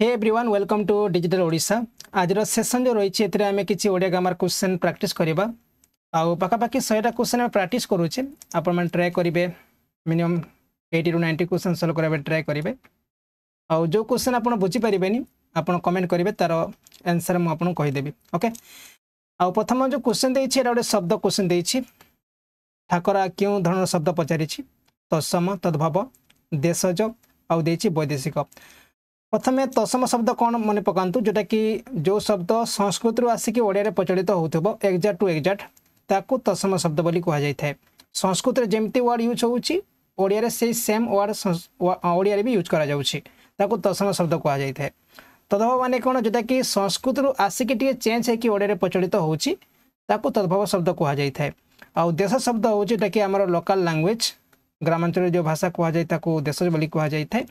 Hey everyone welcome to digital Odisha আজর session যে রয়েছে এতে আমি কিছু ওড়িয়া গ্রামার কোশ্চেন প্র্যাকটিস করা আখাপাখি শহেটা কোশ্চেন আমি প্র্যাকটিস করুছে আপন মানে ট্রাই করবে minimum eighty to ninety question solve করা ট্রাই করবে আো কোশ্চেন আপনার বুঝিপারে আপনার কমেন্ট করবে তার আনসার মু আপনার কহিদেবি ওকে আথম যে কোশ্চেন দিয়েছি এটা গোটে শব্দ কোশ্চেন দিয়েছি ঠাকরা কেউ ধরনের শব্দ পচারিছি তৎসম তদ্ভব দেশজ আউ দিয়েছি বৈদেশিক प्रथम तसम शब्द कौन मन पका जोटा कि जो शब्द संस्कृत रु आसिक ओडिया प्रचलित हो टू एक्जाक्ट ताक तसम शब्द बोली कह जाए था। संस्कृत जमी वार्ड यूज होड़े से सेम वार्ड ओडिया भी यूज करा कराता शब्द कह जाए था। तद्भव मानने कौन जोटा कि संस्कृत रु आसिक चेज हो प्रचलित हो तद्भव शब्द कह जाए था देश शब्द हूँ जोटा कि आम लोकाल लांगुएज ग्रामांचल जो भाषा कहुए देश बोली कह जाए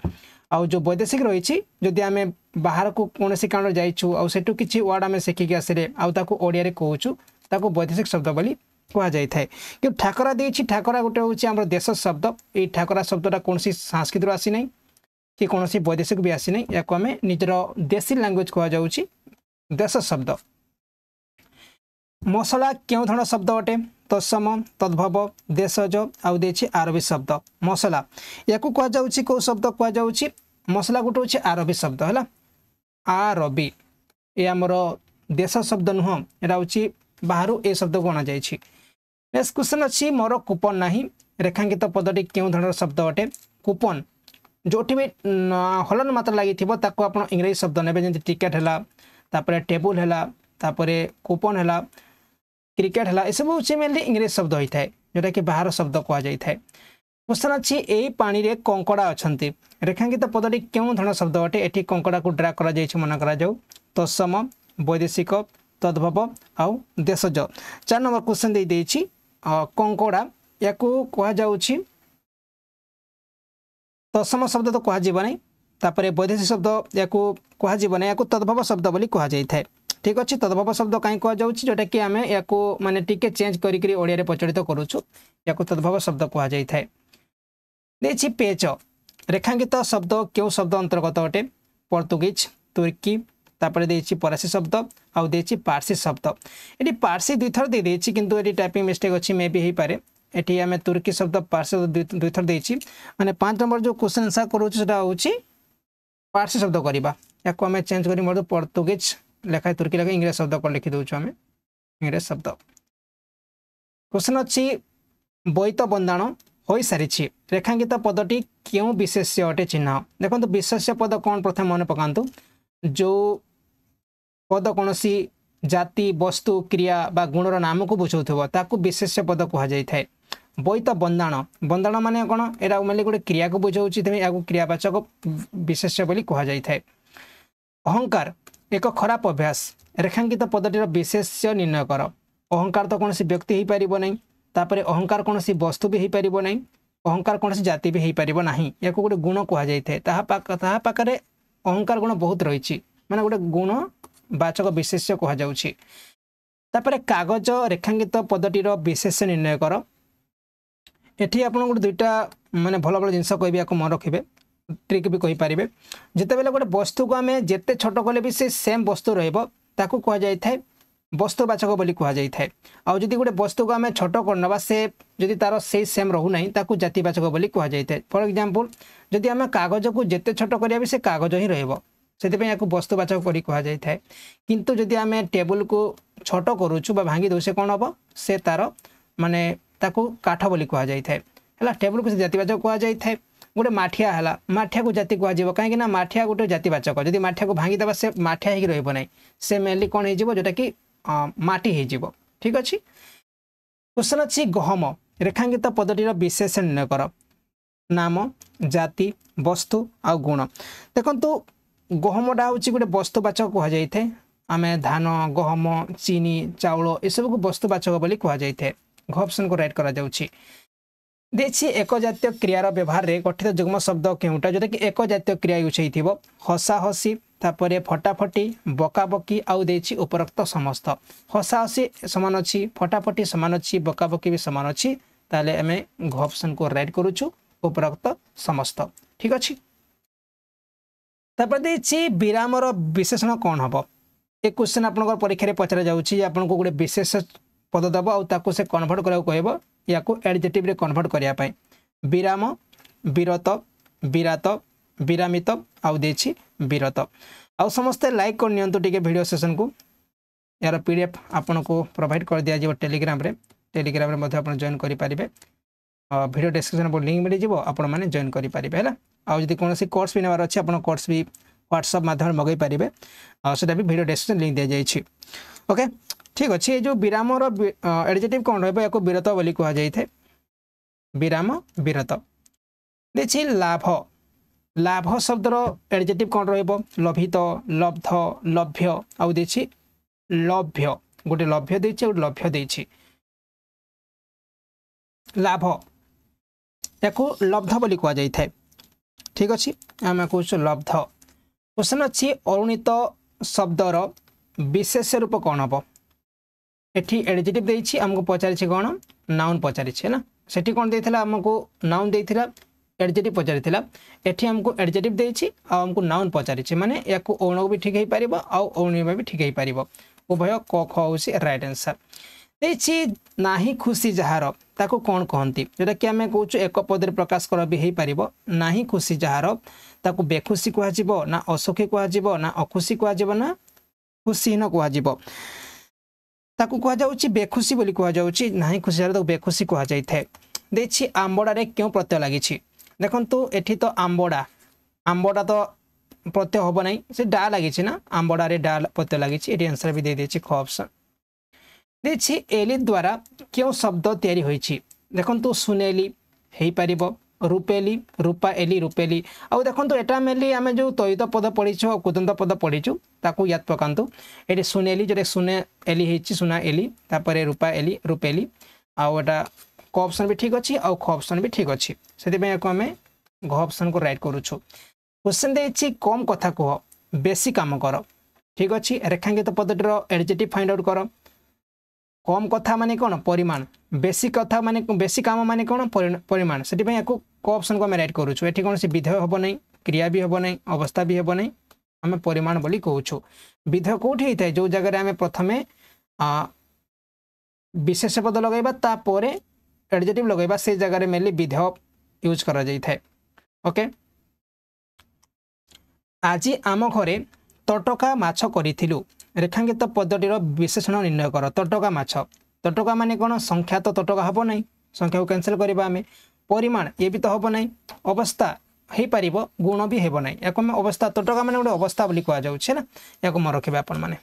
आ जो वैदेशिक रही जदि आम बाहर को कौन कारण जाइ किसी वार्ड आम शिखिक आसे आड़िया कौचु ताको वैदेशिक शब्द बोली कहुई थाए कि ठाकरा देखिए ठाकरा गोटे हूँ देश शब्द ये ठाकरा शब्दा कौन सांस्कृत आसी ना कि कौन वैदेशिक भी आसी ना या आम निजर देशी लांगुएज कह देश शब्द मसला के शब्द अटे तत्सम तद्भव देशज आउ आरबी शब्द मसला या कौ शब्द कहु ମସଲା ଗୋଟେ ହେଉଛି ଆରବି ଶବ୍ଦ ହେଲା ଆରବି ଏ ଆମର ଦେଶ ଶବ୍ଦ ନୁହଁ ଏଇଟା ହେଉଛି ବାହାରୁ ଏ ଶବ୍ଦକୁ ଅଣାଯାଇଛି ନେକ୍ସଟ କ୍ୱେଶ୍ଚନ୍ ଅଛି ମୋର କୁପନ ନାହିଁ ରେଖାଙ୍କିତ ପଦଟି କେଉଁ ଧରଣର ଶବ୍ଦ ଅଟେ କୁପନ ଯେଉଁଠି ବି ହଳନ ମାତ୍ର ଲାଗିଥିବ ତାକୁ ଆପଣ ଇଂରାଜୀ ଶବ୍ଦ ନେବେ ଯେମିତି ଟିକେଟ୍ ହେଲା ତାପରେ ଟେବୁଲ୍ ହେଲା ତାପରେ କୁପନ ହେଲା କ୍ରିକେଟ୍ ହେଲା ଏସବୁ ହେଉଛି ମେନଲି ଇଂରାଜୀ ଶବ୍ଦ ହୋଇଥାଏ ଯେଉଁଟାକି ବାହାର ଶବ୍ଦ କୁହାଯାଇଥାଏ क्वेश्चन अच्छी यही पानी कंकड़ा अच्छा रेखांकित पदटी क्यों धन शब्द अटे ये कंकड़ा को ड्रा कर मना कराऊ तत्सम वैदेशिक तद्भव आउ देशज चार नंबर क्वेश्चन दे देछि कंकड़ा या कहुच्छी तत्सम शब्द तो कहना वैदेश शब्द या कहना या तद्भव शब्द बोली कह ठीक अच्छे तद्भव शब्द कहीं कहुच्छे जोटा कि आम या मानते चेज कर पचड़ित करुच्छू या तद्भव शब्द कह ଦେଇଛି ପେଚ ରେଖାଙ୍କିତ ଶବ୍ଦ କେଉଁ ଶବ୍ଦ ଅନ୍ତର୍ଗତ ଅଟେ ପର୍ତ୍ତୁଗୀଜ ତୁର୍କୀ ତାପରେ ଦେଇଛି ପରାସୀ ଶବ୍ଦ ଆଉ ଦେଇଛି ପାର୍ସୀ ଶବ୍ଦ ଏଠି ପାର୍ସୀ ଦୁଇଥର ଦେଇଦେଇଛି କିନ୍ତୁ ଏଠି ଟାଇପିଂ ମିଷ୍ଟେକ୍ ଅଛି ମେ ବି ହେଇପାରେ ଏଠି ଆମେ ତୁର୍କୀ ଶବ୍ଦ ପାର୍ସୀ ଦୁଇଥର ଦେଇଛି ମାନେ ପାଞ୍ଚ ନମ୍ବର ଯେଉଁ କ୍ୱେଶ୍ଚନ୍ ଆନ୍ସର୍ କରୁଛୁ ସେଟା ହେଉଛି ପାର୍ସୀ ଶବ୍ଦ କରିବା ୟାକୁ ଆମେ ଚେଞ୍ଜ କରି ମଧ୍ୟ ପର୍ତ୍ତୁଗୀଜ ଲେଖା ତୁର୍କୀ ଲେଖା ଇଂରାଜୀ ଶବ୍ଦ କରି ଲେଖିଦେଉଛୁ ଆମେ ଇଂରାଜୀ ଶବ୍ଦ କ୍ୱେଶ୍ଚନ୍ ଅଛି ବୈତ ବନ୍ଦାଣ ହୋଇସାରିଛି ରେଖାଙ୍କିତ ପଦଟି କେଉଁ ବିଶେଷ୍ୟ ଅଟେ ଚିହ୍ନ ଦେଖନ୍ତୁ ବିଶେଷ୍ୟ ପଦ କ'ଣ ପ୍ରଥମେ ମନେ ପକାନ୍ତୁ ଯେଉଁ ପଦ କୌଣସି ଜାତି ବସ୍ତୁ କ୍ରିୟା ବା ଗୁଣର ନାମକୁ ବୁଝାଉଥିବ ତାକୁ ବିଶେଷ୍ୟ ପଦ କୁହାଯାଇଥାଏ ବୋଇତ ବନ୍ଦାଣ ବନ୍ଦାଣ ମାନେ କ'ଣ ଏଇଟା ମାନେ ଗୋଟେ କ୍ରିୟାକୁ ବୁଝାଉଛି ତେଣୁ ଏହାକୁ କ୍ରିୟାବାଚକ ବିଶେଷ୍ୟ ବୋଲି କୁହାଯାଇଥାଏ ଅହଙ୍କାର ଏକ ଖରାପ ଅଭ୍ୟାସ ରେଖାଙ୍କିତ ପଦଟିର ବିଶେଷ୍ୟ ନିର୍ଣ୍ଣୟ କର ଅହଙ୍କାର ତ କୌଣସି ବ୍ୟକ୍ତି ହେଇପାରିବ ନାହିଁ ତାପରେ ଅହଙ୍କାର କୌଣସି ବସ୍ତୁ ବି ହୋଇପାରିବ ନାହିଁ ଅହଙ୍କାର କୌଣସି ଜାତି ବି ହୋଇପାରିବ ନାହିଁ ୟାକୁ ଗୋଟେ ଗୁଣ କୁହାଯାଇଥାଏ ତାହା ତାହା ପାଖରେ ଅହଙ୍କାର ଗୁଣ ବହୁତ ରହିଛି ମାନେ ଗୋଟେ ଗୁଣ ବାଚକ ବିଶେଷ୍ୟ କୁହାଯାଉଛି ତାପରେ କାଗଜ ରେଖାଙ୍କିତ ପଦଟିର ବିଶେଷ୍ୟ ନିର୍ଣ୍ଣୟ କର ଏଠି ଆପଣଙ୍କୁ ଦୁଇଟା ମାନେ ଭଲ ଭଲ ଜିନିଷ କହିବି ୟାକୁ ମନେ ରଖିବେ ଟ୍ରିକ୍ ବି କହିପାରିବେ ଯେତେବେଳେ ଗୋଟେ ବସ୍ତୁକୁ ଆମେ ଯେତେ ଛୋଟ କଲେ ବି ସେ ସେମ୍ ବସ୍ତୁ ରହିବ ତାକୁ କୁହାଯାଇଥାଏ ବସ୍ତୁବାଚକ ବୋଲି କୁହାଯାଇଥାଏ ଆଉ ଯଦି ଗୋଟେ ବସ୍ତୁକୁ ଆମେ ଛୋଟ କରିନେବା ସେ ଯଦି ତାର ସେଇ ସେମ୍ ରହୁନାହିଁ ତାକୁ ଜାତିବାଚକ ବୋଲି କୁହାଯାଇଥାଏ ଫର୍ ଏକ୍ଜାମ୍ପଲ୍ ଯଦି ଆମେ କାଗଜକୁ ଯେତେ ଛୋଟ କରିବା ବି ସେ କାଗଜ ହିଁ ରହିବ ସେଥିପାଇଁ ଏହାକୁ ବସ୍ତୁବାଚକ କରି କୁହାଯାଇଥାଏ କିନ୍ତୁ ଯଦି ଆମେ ଟେବୁଲକୁ ଛୋଟ କରୁଛୁ ବା ଭାଙ୍ଗି ଦେଉ ସେ କ'ଣ ହେବ ସେ ତାର ମାନେ ତାକୁ କାଠ ବୋଲି କୁହାଯାଇଥାଏ ହେଲା ଟେବୁଲକୁ ସେ ଜାତିବାଚକ କୁହାଯାଇଥାଏ ଗୋଟେ ମାଠିଆ ହେଲା ମାଠିଆକୁ ଜାତି କୁହାଯିବ କାହିଁକି ନା ମାଠିଆ ଗୋଟେ ଜାତିବାଚକ ଯଦି ମାଠିଆକୁ ଭାଙ୍ଗିଦେବା ସେ ମାଠିଆ ହେଇକି ରହିବ ନାହିଁ ସେ ମେନ୍ଲି କ'ଣ ହେଇଯିବ ଯେଉଁଟାକି ମାଟି ହେଇଯିବ ଠିକ୍ ଅଛି କ୍ୱେଶ୍ଚନ୍ ଅଛି ଗହମ ରେଖାଙ୍କିତ ପଦଟିର ବିଶେଷଣ୍ୟ କର ନାମ ଜାତି ବସ୍ତୁ ଆଉ ଗୁଣ ଦେଖନ୍ତୁ ଗହମଟା ହେଉଛି ଗୋଟେ ବସ୍ତୁବାଚକ କୁହାଯାଇଥାଏ ଆମେ ଧାନ ଗହମ ଚିନି ଚାଉଳ ଏସବୁକୁ ବସ୍ତୁବାଚକ ବୋଲି କୁହାଯାଇଥାଏ ଘପସନ୍କୁ ରାଇଟ୍ କରାଯାଉଛି ଦେଇଛି ଏକଜାତୀୟ କ୍ରିୟାର ବ୍ୟବହାରରେ ଗଠିତ ଯୁଗ୍ମ ଶବ୍ଦ କେଉଁଟା ଯେଉଁଟାକି ଏକଜାତୀୟ କ୍ରିୟା ୟୁଜ୍ ହେଇଥିବ ହସାହସି ତାପରେ ଫଟାଫଟି ବକାବକି ଆଉ ଦେଇଛି ଉପରୋକ୍ତ ସମସ୍ତ ହସାହସି ସମାନ ଅଛି ଫଟାଫଟି ସମାନ ଅଛି ବକାବକି ବି ସମାନ ଅଛି ତାହେଲେ ଆମେ ଘ ଅପସନ୍କୁ ରାଇଟ୍ କରୁଛୁ ଉପରୋକ୍ତ ସମସ୍ତ ଠିକ୍ ଅଛି ତାପରେ ଦେଇଛି ବିରାମର ବିଶେଷଣ କ'ଣ ହେବ ଏ କ୍ୱେଶ୍ଚିନ୍ ଆପଣଙ୍କର ପରୀକ୍ଷାରେ ପଚରାଯାଉଛି ଯେ ଆପଣଙ୍କୁ ଗୋଟେ ବିଶେଷ ପଦ ଦେବ ଆଉ ତାକୁ ସେ କନଭର୍ଟ କରିବାକୁ କହିବ ୟାକୁ ଆଡ଼ଜେଟିଭ୍ରେ କନଭର୍ଟ କରିବା ପାଇଁ ବିରାମ ବିରତ ବିରାତ ବିରାମିତ ଆଉ ଦେଇଛି ବିରତ ଆଉ ସମସ୍ତେ ଲାଇକ୍ କରିନିଅନ୍ତୁ ଟିକେ ଭିଡ଼ିଓ ସେସନ୍କୁ ଏହାର ପି ଡି ଏଫ୍ ଆପଣଙ୍କୁ ପ୍ରୋଭାଇଡ଼ କରିଦିଆଯିବ ଟେଲିଗ୍ରାମରେ ଟେଲିଗ୍ରାମରେ ମଧ୍ୟ ଆପଣ ଜଏନ୍ କରିପାରିବେ ଭିଡ଼ିଓ ଡେସ୍କ୍ରିପସନ୍ ଉପରେ ଲିଙ୍କ୍ ମିଳିଯିବ ଆପଣମାନେ ଜଏନ୍ କରିପାରିବେ ହେଲା ଆଉ ଯଦି କୌଣସି କୋର୍ସ ବି ନେବାର ଅଛି ଆପଣ କୋର୍ସ ବି ହ୍ୱାଟ୍ସଅପ୍ ମାଧ୍ୟମରେ ମଗାଇ ପାରିବେ ସେଟା ବି ଭିଡ଼ିଓ ଡେସ୍କ୍ରିପସନ୍ ଲିଙ୍କ୍ ଦିଆଯାଇଛି ଓକେ ଠିକ୍ ଅଛି ଏ ଯେଉଁ ବିରାମର ଏଡିଜେଟିଭ୍ କ'ଣ ରହିବ ୟାକୁ ବିରତ ବୋଲି କୁହାଯାଇଥାଏ ବିରାମ ବିରତ ଦେଇଛି ଲାଭ ଲାଭ ଶବ୍ଦର ଏଡ଼ଜେଟିଭ୍ କ'ଣ ରହିବ ଲଭିତ ଲବ୍ଧ ଲଭ୍ୟ ଆଉ ଦେଇଛି ଲଭ୍ୟ ଗୋଟେ ଲଭ୍ୟ ଦେଇଛି ଆଉ ଗୋଟେ ଲଭ୍ୟ ଦେଇଛି ଲାଭ ଏହାକୁ ଲବ୍ଧ ବୋଲି କୁହାଯାଇଥାଏ ଠିକ୍ ଅଛି ଆମେ କହୁଛୁ ଲବ୍ଧ କୋଶ୍ଚିନ୍ ଅଛି ଅରୁଣିତ ଶବ୍ଦର ବିଶେଷ ରୂପ କ'ଣ ହେବ ଏଠି ଏଡ଼ଜେଟିଭ୍ ଦେଇଛି ଆମକୁ ପଚାରିଛି କ'ଣ ନାଉନ୍ ପଚାରିଛି ହେଲା ସେଠି କ'ଣ ଦେଇଥିଲା ଆମକୁ ନାଉନ୍ ଦେଇଥିଲା ଏଡ଼ଜେଟିଭ୍ ପଚାରିଥିଲା ଏଠି ଆମକୁ ଏଡ଼ଜେଟିଭ୍ ଦେଇଛି ଆଉ ଆମକୁ ନାଉନ୍ ପଚାରିଛି ମାନେ ୟାକୁ ଅଣ ବି ଠିକ୍ ହେଇପାରିବ ଆଉ ଅଣୀମା ବି ଠିକ୍ ହେଇପାରିବ ଉଭୟ କ ଖ ହେଉଛି ରାଇଟ୍ ଆନ୍ସର୍ ଦେଇଛି ନାହିଁ ଖୁସି ଯାହାର ତାକୁ କ'ଣ କହନ୍ତି ଯେଉଁଟାକି ଆମେ କହୁଛୁ ଏକ ପଦରେ ପ୍ରକାଶ କର ବି ହେଇପାରିବ ନାହିଁ ଖୁସି ଯାହାର ତାକୁ ବେଖୁସି କୁହାଯିବ ନା ଅସୁଖୀ କୁହାଯିବ ନା ଅଖୁସି କୁହାଯିବ ନା ଖୁସିହୀନ କୁହାଯିବ ତାକୁ କୁହାଯାଉଛି ବେଖୁସି ବୋଲି କୁହାଯାଉଛି ନାହିଁ ଖୁସି ଯାହାର ତାକୁ ବେଖୁସି କୁହାଯାଇଥାଏ ଦେଇଛି ଆମ୍ବଡ଼ାରେ କେଉଁ ପ୍ରତ୍ୟୟ ଲାଗିଛି ଦେଖନ୍ତୁ ଏଠି ତ ଆମ୍ବଡ଼ା ଆମ୍ବଡ଼ା ତ ପ୍ରତ୍ୟୟ ହେବ ନାହିଁ ସେ ଡା ଲାଗିଛି ନା ଆମ୍ବଡ଼ାରେ ଡା ପ୍ରତ୍ୟୟ ଲାଗିଛି ଏଠି ଆନ୍ସର ବି ଦେଇଦେଇଛି ଖ ଅପସନ୍ ଦେଇଛି ଏଲି ଦ୍ୱାରା କେଉଁ ଶବ୍ଦ ତିଆରି ହୋଇଛି ଦେଖନ୍ତୁ ସୁନେଲି ହେଇପାରିବ রূপেলি রূপা এলি রূপেলি আউ দেখন্তু এটা মেলি আমি যে তৈত পদ পড়িছু আর কুদন্ত পদ পড়িছু তাকে ইয়াদ পকান্তু এটি সুনেলি যেটা সুনে এলি হয়েছি সুনা এলি তারপরে রূপা এলি রূপেলি আউ এটা क ଅପସନ୍ ବି ଠିକ୍ ଅଛି ଆଉ ଖ ଅପସନ୍ ବି ଠିକ୍ ଅଛି ସେଥିପାଇଁ ୟାକୁ ଆମେ ଘ ଅପସନ୍କୁ ରାଇଟ୍ କରୁଛୁ କୋଶ୍ଚିନ୍ ଦେଇଛି କମ୍ କଥା କୁହ ବେଶୀ କାମ କର ଠିକ୍ ଅଛି ରେଖାଙ୍କିତ ପଦଟିର ଏଡ଼ଜେଟିଭ୍ ଫାଇଣ୍ଡ ଆଉଟ୍ କର କମ୍ କଥା ମାନେ କ'ଣ ପରିମାଣ ବେଶୀ କଥା ମାନେ ବେଶୀ କାମ ମାନେ କ'ଣ ପରିମାଣ ସେଥିପାଇଁ ୟାକୁ କ ଅପସନ୍କୁ ଆମେ ରାଇଟ୍ କରୁଛୁ ଏଠି କୌଣସି ବିଧେୟ ହେବ ନାହିଁ କ୍ରିୟା ବି ହେବ ନାହିଁ ଅବସ୍ଥା ବି ହେବ ନାହିଁ ଆମେ ପରିମାଣ ବୋଲି କହୁଛୁ ବିଧେୟ କେଉଁଠି ହେଇଥାଏ ଯେଉଁ ଜାଗାରେ ଆମେ ପ୍ରଥମେ ବିଶେଷ ପଦ ଲଗାଇବା ତାପରେ ଆଡ଼ଜେଟିଭ୍ ଲଗାଇବା ସେ ଜାଗାରେ ମେନଲି ବିଧେୟ ୟୁଜ୍ କରାଯାଇଥାଏ ଓକେ ଆଜି ଆମ ଘରେ ତଟକା ମାଛ କରିଥିଲୁ ରେଖାଙ୍କିତ ପଦଟିର ବିଶେଷଣ ନିର୍ଣ୍ଣୟ କର ତଟକା ମାଛ ତଟକା ମାନେ କ'ଣ ସଂଖ୍ୟା ତ ତଟକା ହେବ ନାହିଁ ସଂଖ୍ୟାକୁ କ୍ୟାନସଲ୍ କରିବା ଆମେ ପରିମାଣ ଇଏ ବି ତ ହେବ ନାହିଁ ଅବସ୍ଥା ହୋଇପାରିବ ଗୁଣ ବି ହେବ ନାହିଁ ୟାକୁ ଆମେ ଅବସ୍ଥା ତଟକା ମାନେ ଗୋଟେ ଅବସ୍ଥା ବୋଲି କୁହାଯାଉଛି ନା ୟାକୁ ମନେ ରଖିବେ ଆପଣମାନେ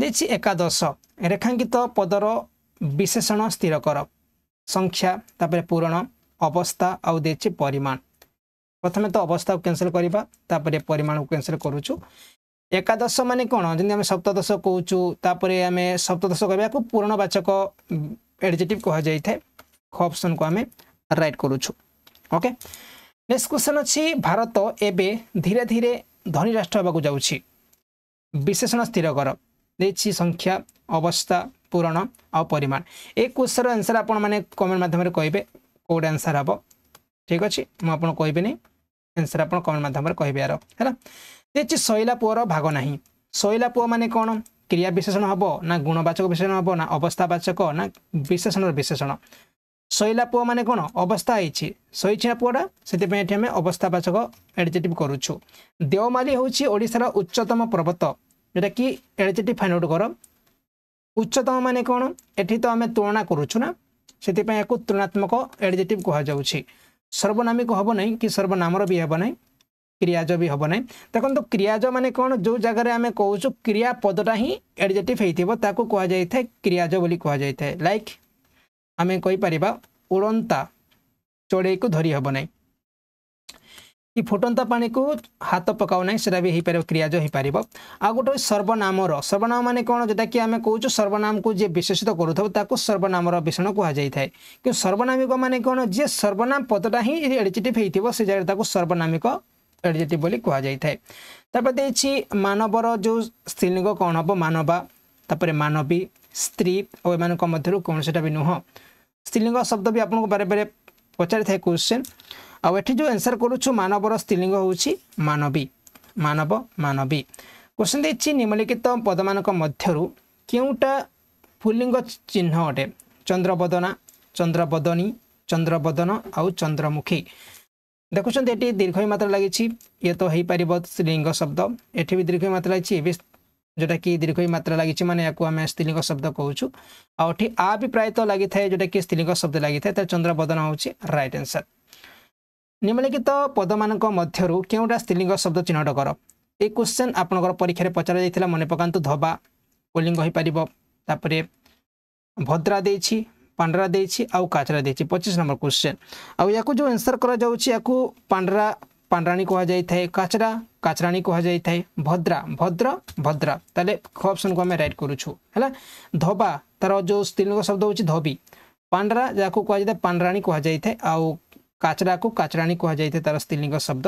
ଦେଇଛି ଏକାଦଶ ରେଖାଙ୍କିତ ପଦର ବିଶେଷଣ ସ୍ଥିର କର সংখ্যা তাপরে পূরণ অবস্থা আউ দিয়েছি পরিমাণ প্রথমে তো অবস্থা ক্যানসেল করা তাপরে পরিমাণ ক্যানসেল করুছু একাদশ মানে কোণ যদি আমি সপ্তদশ কৌছু তাপরে আমি সপ্তদশ কহবা পূরণবাচক এডজেটিভ কুহযাই থাকে খ অপশন কু আমি রাইট করুছু ওকে নেক্সট কোশ্চেন অছি ভারত এবে ধীরে ধীরে ধনী রাষ্ট্র হওয়া যাচ্ছি বিশেষণ স্থির কর দিয়েছি সংখ্যা অবস্থা পূরণ আও পরিমাণ এই কোশ্চের আনসর আপনার কমেন্ট মাধ্যমে কহবে কোটা আনসর হব ঠিক আছে মু আপনার কহবিনি আনসর আপনার কমেন্ট মাধ্যমে কহবে আর হ্যাঁ দেখছি শৈলা পুয়র ভাগ না শৈলা পুয় মানে কোণ ক্রিয়া বিশেষণ হব না গুণবাচক বিশেষণ হব না অবস্থাবাচক না বিশেষণর বিশেষণ শৈলা পুয় মানে কোণ অবস্থা হয়েছে শৈছে না পুয়টা সেপা এটি আমি অবস্থাবাচক এডজেটিভ করুছু দেওমালি হচ্ছে ওড়শার উচ্চতম পর্বত যেটা কি এডজেটিভ ফাইন্ড আউট কর ଉଚ୍ଚତମ ମାନେ କ'ଣ ଏଠି ତ ଆମେ ତୁଳନା କରୁଛୁ ନା ସେଥିପାଇଁ ୟାକୁ ତୁଳନାତ୍ମକ ଏଡଜେଟିଭ୍ କୁହାଯାଉଛି ସର୍ବନାମିକ ହେବ ନାହିଁ କି ସର୍ବନାମର ବି ହେବ ନାହିଁ କ୍ରିୟାଜ ବି ହେବ ନାହିଁ ଦେଖନ୍ତୁ କ୍ରିୟାଜ ମାନେ କ'ଣ ଯେଉଁ ଜାଗାରେ ଆମେ କହୁଛୁ କ୍ରିୟାପଦଟା ହିଁ ଏଡଜେଟିଭ୍ ହେଇଥିବ ତାକୁ କୁହାଯାଇଥାଏ କ୍ରିୟାଜ ବୋଲି କୁହାଯାଇଥାଏ ଲାଇକ୍ ଆମେ କହିପାରିବା ଉଡ଼ନ୍ତା ଚଢ଼େଇକୁ ଧରି ହେବ ନାହିଁ କି ଫୁଟନ୍ତା ପାଣିକୁ ହାତ ପକାଉ ନାହିଁ ସେଟା ବି ହେଇପାରିବ କ୍ରିୟା ଯେଉଁ ହେଇପାରିବ ଆଉ ଗୋଟେ ସର୍ବନାମର ସର୍ବନାମ ମାନେ କ'ଣ ଯେଉଁଟାକି ଆମେ କହୁଛୁ ସର୍ବନାମକୁ ଯିଏ ବିଶେଷିତ କରୁଥାଉ ତାକୁ ସର୍ବନାମର ଭୀଷଣ କୁହାଯାଇଥାଏ କିନ୍ତୁ ସର୍ବନାମିକ ମାନେ କ'ଣ ଯିଏ ସର୍ବନାମ ପଦଟା ହିଁ ଏଡ଼ିଚିଟିଭ୍ ହେଇଥିବ ସେ ଜାଗାରେ ତାକୁ ସର୍ବନାମିକ ଏଡ଼ିଚିଟିଭ୍ ବୋଲି କୁହାଯାଇଥାଏ ତାପରେ ଦେଇଛି ମାନବର ଯେଉଁ ସ୍ତ୍ରୀଲିଙ୍ଗ କ'ଣ ହବ ମାନବା ତାପରେ ମାନବୀ ସ୍ତ୍ରୀ ଆଉ ଏମାନଙ୍କ ମଧ୍ୟରୁ କୌଣସିଟା ବି ନୁହଁ ସ୍ତ୍ରୀଲିଙ୍ଗ ଶବ୍ଦ ବି ଆପଣଙ୍କୁ ବାରେ ବାରେ ପଚାରିଥାଏ କ୍ୱେଶ୍ଚିନ୍ ଆଉ ଏଠି ଯେଉଁ ଆନ୍ସର୍ କରୁଛୁ ମାନବର ସ୍ତ୍ରୀଲିଙ୍ଗ ହେଉଛି ମାନବୀ ମାନବ ମାନବୀ କୋଶ୍ଚିନ୍ ଦେଇଛି ନିମ୍ନଲିଖିତ ପଦମାନଙ୍କ ମଧ୍ୟରୁ କେଉଁଟା ଫୁଲିଙ୍ଗ ଚିହ୍ନ ଅଟେ ଚନ୍ଦ୍ରବଦନା ଚନ୍ଦ୍ରବଦନୀ ଚନ୍ଦ୍ରବଦନ ଆଉ ଚନ୍ଦ୍ରମୁଖୀ ଦେଖୁଛନ୍ତି ଏଠି ଦୀର୍ଘ ମାତ୍ରା ଲାଗିଛି ଇଏ ତ ହେଇପାରିବ ସ୍ତ୍ରୀଲିଙ୍ଗ ଶବ୍ଦ ଏଠି ବି ଦୀର୍ଘ ମାତ୍ରା ଲାଗିଛି ଏବେ ଯେଉଁଟାକି ଦୀର୍ଘ ମାତ୍ରା ଲାଗିଛି ମାନେ ୟାକୁ ଆମେ ସ୍ତ୍ରୀଲିଙ୍ଗ ଶବ୍ଦ କହୁଛୁ ଆଉ ଏଠି ଆ ବି ପ୍ରାୟତଃ ଲାଗିଥାଏ ଯେଉଁଟାକି ସ୍ତ୍ରୀଲିଙ୍ଗ ଶବ୍ଦ ଲାଗିଥାଏ ତାହେଲେ ଚନ୍ଦ୍ରବଦନ ହେଉଛି ରାଇଟ୍ ଆନ୍ସର୍ ନିମ୍ନଲିଖିତ ପଦମାନଙ୍କ ମଧ୍ୟରୁ କେଉଁଟା ସ୍ତ୍ରୀଲିଙ୍ଗ ଶବ୍ଦ ଚିହ୍ନଟ କର ଏ କ୍ୱେଶ୍ଚନ୍ ଆପଣଙ୍କର ପରୀକ୍ଷାରେ ପଚରାଯାଇଥିଲା ମନେ ପକାନ୍ତୁ ଧବା ପୁଲିଙ୍ଗ ହୋଇପାରିବ ତାପରେ ଭଦ୍ରା ଦେଇଛି ପାଣ୍ଡରା ଦେଇଛି ଆଉ କାଚରା ଦେଇଛି ପଚିଶ ନମ୍ବର କ୍ୱେଶ୍ଚନ୍ ଆଉ ୟାକୁ ଯେଉଁ ଆନ୍ସର୍ କରାଯାଉଛି ୟାକୁ ପାଣ୍ଡରା ପାଣ୍ଡରାଣୀ କୁହାଯାଇଥାଏ କାଚରା କାଚରାଣୀ କୁହାଯାଇଥାଏ ଭଦ୍ରା ଭଦ୍ର ଭଦ୍ରା ତାହେଲେ ଖ ଅପସନ୍କୁ ଆମେ ରାଇଟ୍ କରୁଛୁ ହେଲା ଧବା ତାର ଯେଉଁ ସ୍ତ୍ରୀଲିଙ୍ଗ ଶବ୍ଦ ହେଉଛି ଧବି ପାଣ୍ଡରା ଯାହାକୁ କୁହାଯାଇଥାଏ ପାଣ୍ଡରାଣୀ କୁହାଯାଇଥାଏ ଆଉ কাচরাকু কাচরাণী কুহযাইতে তার স্ত্রীলিঙ্গ শব্দ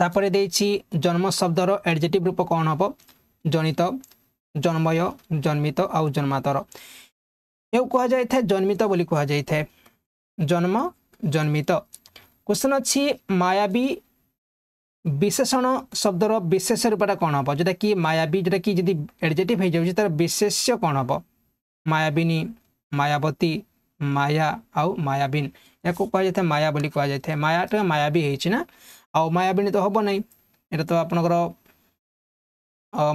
তাপরে দিয়েছি জন্ম শব্দর এডজেটিভ রূপ কণ হব জনিত জন্ময় জন্মিত আউ জন্মাতর এও কুহযাই জন্মিত বলে কুহযাই জন্ম জন্মিত কোশ্চেন অছি মায়াবী বিশেষণ শব্দর বিশেষ রূপটা কণ হব যেটা কি মায়াবী যেটা কি যদি এডজেটিভ হয়ে যাচ্ছে তার বিশেষ্য কণ হব মায়াবিনী মায়াবতী মায়া আউ মায়াবিন ଏହାକୁ କୁହାଯାଇଥାଏ ମାୟା ବୋଲି କୁହାଯାଇଥାଏ ମାୟାଟା ମାୟା ବି ହେଇଛି ନା ଆଉ ମାୟାବିନୀ ତ ହେବ ନାହିଁ ଏଇଟା ତ ଆପଣଙ୍କର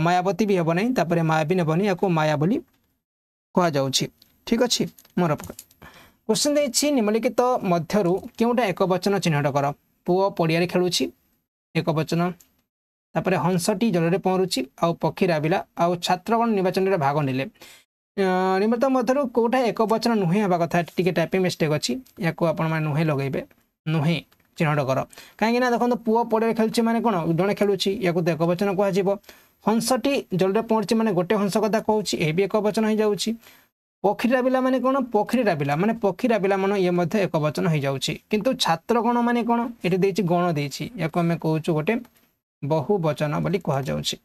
ମାୟାବତୀ ବି ହେବ ନାହିଁ ତାପରେ ମାୟାବିନ ହେବନି ଏହାକୁ ମାୟା ବୋଲି କୁହାଯାଉଛି ଠିକ ଅଛି ମୋର କୋଶ୍ଚିନ୍ ଦେଇଛି ନିମ୍ନଲିଖିତ ମଧ୍ୟରୁ କେଉଁଟା ଏକ ବଚନ ଚିହ୍ନଟ କର ପୁଅ ପଡ଼ିଆରେ ଖେଳୁଛି ଏକ ବଚନ ତାପରେ ହଂସଟି ଜଳରେ ପହଁରୁଛି ଆଉ ପକ୍ଷୀ ରାବିଲା ଆଉ ଛାତ୍ରଗଣ ନିର୍ବାଚନରେ ଭାଗ ନେଲେ ନିମନ୍ତ ମଧ୍ୟରୁ କେଉଁଟା ଏକ ବଚନ ନୁହେଁ ହେବା କଥା ଟିକେ ଟାଇପିଂ ମିଷ୍ଟେକ୍ ଅଛି ଏହାକୁ ଆପଣମାନେ ନୁହେଁ ଲଗେଇବେ ନୁହେଁ ଚିହ୍ନଟ କର କାହିଁକିନା ଦେଖନ୍ତୁ ପୁଅ ପଡ଼ିଆରେ ଖେଳୁଛି ମାନେ କ'ଣ ଜଣେ ଖେଳୁଛି ଏହାକୁ ଏକ ବଚନ କୁହାଯିବ ହଂସଟି ଜଳରେ ପହଞ୍ଚୁଛି ମାନେ ଗୋଟେ ହଂସ କଥା କହୁଛି ଏ ବି ଏକ ବଚନ ହେଇଯାଉଛି ପକ୍ଷୀ ରାବିଲା ମାନେ କ'ଣ ପକ୍ଷୀ ରାବିଲା ମାନେ ପକ୍ଷୀରା ରାବିଲା ମାନେ ଇଏ ମଧ୍ୟ ଏକ ବଚନ ହେଇଯାଉଛି କିନ୍ତୁ ଛାତ୍ର ଗଣ ମାନେ କ'ଣ ଏଠି ଦେଇଛି ଗଣ ଦେଇଛି ଏହାକୁ ଆମେ କହୁଛୁ ଗୋଟେ ବହୁ ବଚନ ବୋଲି କୁହାଯାଉଛି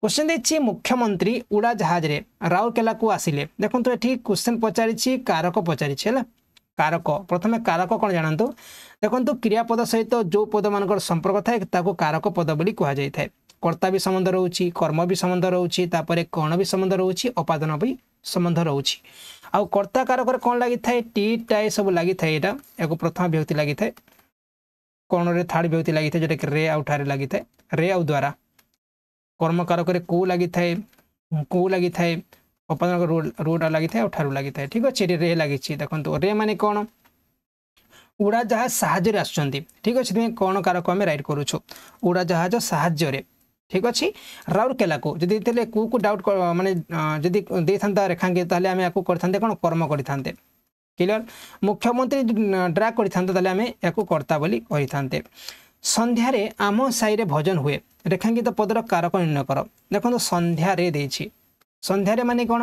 क्वेश्चन देखिए मुख्यमंत्री उड़ाजहाज राउरकेला को आसिले देखो ये क्वेश्चन पचार कारक पचार कारक प्रथम कारक कौन जानतु देखो क्रियापद सहित जो पद मान संपर्क थाए कारक पद बोली कहुई था कर्ता भी सम्बन्ध रोचे कर्म भी सम्बन्ध रोचे कण भी सम्बन्ध रोचे अपादन भी सम्बन्ध रोचे आउ कर्ता कारक कौन लगी था टी टाए सब लगी था एक प्रथम व्यक्ति लगी था कण रे थार्ड व्यक्ति लगी था जोटा कि रे आउ ठारे लगी था रे आउ द्वारा কর্মকারকরে କୋ ଲାଗିଥାଏ କୋ ଲାଗିଥାଏ ଅପାଦାନକ ରୋଟା ଲାଗିଥାଏ ଆଉ ଠାରୁ ଲାଗିଥାଏ ଠିକ୍ ଅଛି ଏଠି ରେ ଲାଗିଛି ଦେଖନ୍ତୁ ରେ ମାନେ କ'ଣ ଉଡ଼ାଜାହାଜ ସାହାଯ୍ୟରେ ଆସୁଛନ୍ତି ଠିକ୍ ଅଛି ସେଥିପାଇଁ କ'ଣ କାରକ ଆମେ ରାଇଟ୍ କରୁଛୁ ଉଡ଼ାଜାହାଜ ସାହାଯ୍ୟରେ ଠିକ୍ ଅଛି ରାଉରକେଲାକୁ ଯଦି ଦେଇଥିଲେ କୁକୁ ଡାଉଟ୍ ମାନେ ଯଦି ଦେଇଥାନ୍ତା ରେଖାଙ୍କିତ ତାହେଲେ ଆମେ ୟାକୁ କରିଥାନ୍ତେ କ'ଣ କର୍ମ କରିଥାନ୍ତେ କ୍ଲିଅର୍ ମୁଖ୍ୟମନ୍ତ୍ରୀ ଡ୍ରା କରିଥାନ୍ତେ ତାହେଲେ ଆମେ ୟାକୁ କର୍ତ୍ତା ବୋଲି କହିଥାନ୍ତେ ସନ୍ଧ୍ୟାରେ ଆମ ସାହିରେ ଭଜନ ହୁଏ ରେଖାଙ୍କିତ ପଦର କାରକ ନିର୍ଣ୍ଣୟ କର ଦେଖନ୍ତୁ ସନ୍ଧ୍ୟାରେ ଦେଇଛି ସନ୍ଧ୍ୟାରେ ମାନେ କ'ଣ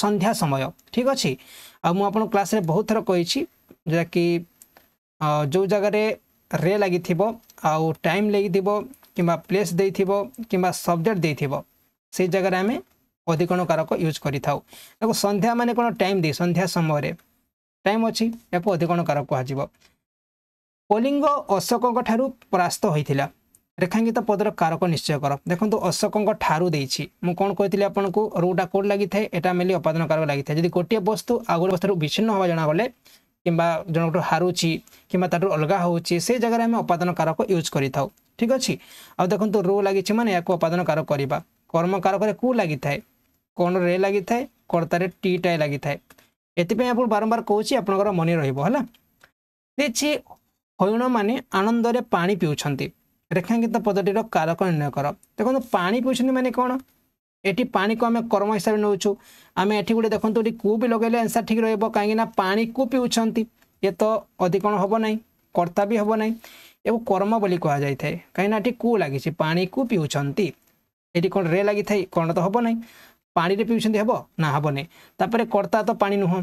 ସନ୍ଧ୍ୟା ସମୟ ଠିକ୍ ଅଛି ଆଉ ମୁଁ ଆପଣ କ୍ଲାସ୍ରେ ବହୁତ ଥର କହିଛି ଯାହାକି ଯେଉଁ ଜାଗାରେ ରେ ଲାଗିଥିବ ଆଉ ଟାଇମ୍ ଲାଗିଥିବ କିମ୍ବା ପ୍ଲେସ୍ ଦେଇଥିବ କିମ୍ବା ସବଜେକ୍ଟ ଦେଇଥିବ ସେଇ ଜାଗାରେ ଆମେ ଅଧିକଣ କାରକ ୟୁଜ୍ କରିଥାଉ ଦେଖ ସନ୍ଧ୍ୟା ମାନେ କ'ଣ ଟାଇମ୍ ଦେଇ ସନ୍ଧ୍ୟା ସମୟରେ ଟାଇମ୍ ଅଛି ଏହାକୁ ଅଧିକଣ କାରକ କୁହାଯିବ କଳିଙ୍ଗ ଅଶୋକଙ୍କ ଠାରୁ ପରାସ୍ତ ହୋଇଥିଲା রেখাঙ্কিত পদর কারক নিশ্চয় কর দেখুন অশোকঙ্ ঠারু দিয়েছি মু কোণ কে আপনার রুটা কোড লাগিছে এটা মেলি অপাদন কারক লাগিছে যদি গোটিয়ে বস্তু আগ গোটে বস্তুর বিচ্ছিন্ন হওয়া জনাগলে কিংবা জনকঠু হারুছি কিংবা তাঠু অলগা হচ্ছে সেই জায়গায় আমি অপাদন কারক ইউজ করে থাও ঠিক আছে আখন রু লাগিছে মানে ইয়াকে অপাদন কারক করা কর্মকারকরে কু লাগি থাকে কোণ রে লাগি থাকে কর্তারে টিটায় লাগি থাকে এথিপাই আপনার বারম্বার কৌছি আপনার মনে রহব হল দেখছি হরিণ মানে আনন্দরে পাঁচ পিউছন্তি ରେଖାଙ୍କିତ ପଦ୍ଧତିର କାରକ ନିର୍ଣ୍ଣୟ କର ଦେଖନ୍ତୁ ପାଣି ପିଉଛନ୍ତି ମାନେ କ'ଣ ଏଠି ପାଣିକୁ ଆମେ କର୍ମ ହିସାବରେ ନେଉଛୁ ଆମେ ଏଠି ଗୋଟେ ଦେଖନ୍ତୁ ଏଠି କୁ ବି ଲଗାଇଲେ ଆନ୍ସର୍ ଠିକ୍ ରହିବ କାହିଁକିନା ପାଣିକୁ ପିଉଛନ୍ତି ଇଏ ତ ଅଧିକରଣ ହେବ ନାହିଁ କର୍ତ୍ତା ବି ହେବ ନାହିଁ ଏହାକୁ କର୍ମ ବୋଲି କୁହାଯାଇଥାଏ କାହିଁକିନା ଏଠି କୁ ଲାଗିଛି ପାଣିକୁ ପିଉଛନ୍ତି ଏଠି କ'ଣ ରେ ଲାଗିଥାଏ କ'ଣ ତ ହେବ ନାହିଁ ପାଣିରେ ପିଉଛନ୍ତି ହେବ ନା ହେବନି ତାପରେ କର୍ତ୍ତା ତ ପାଣି ନୁହଁ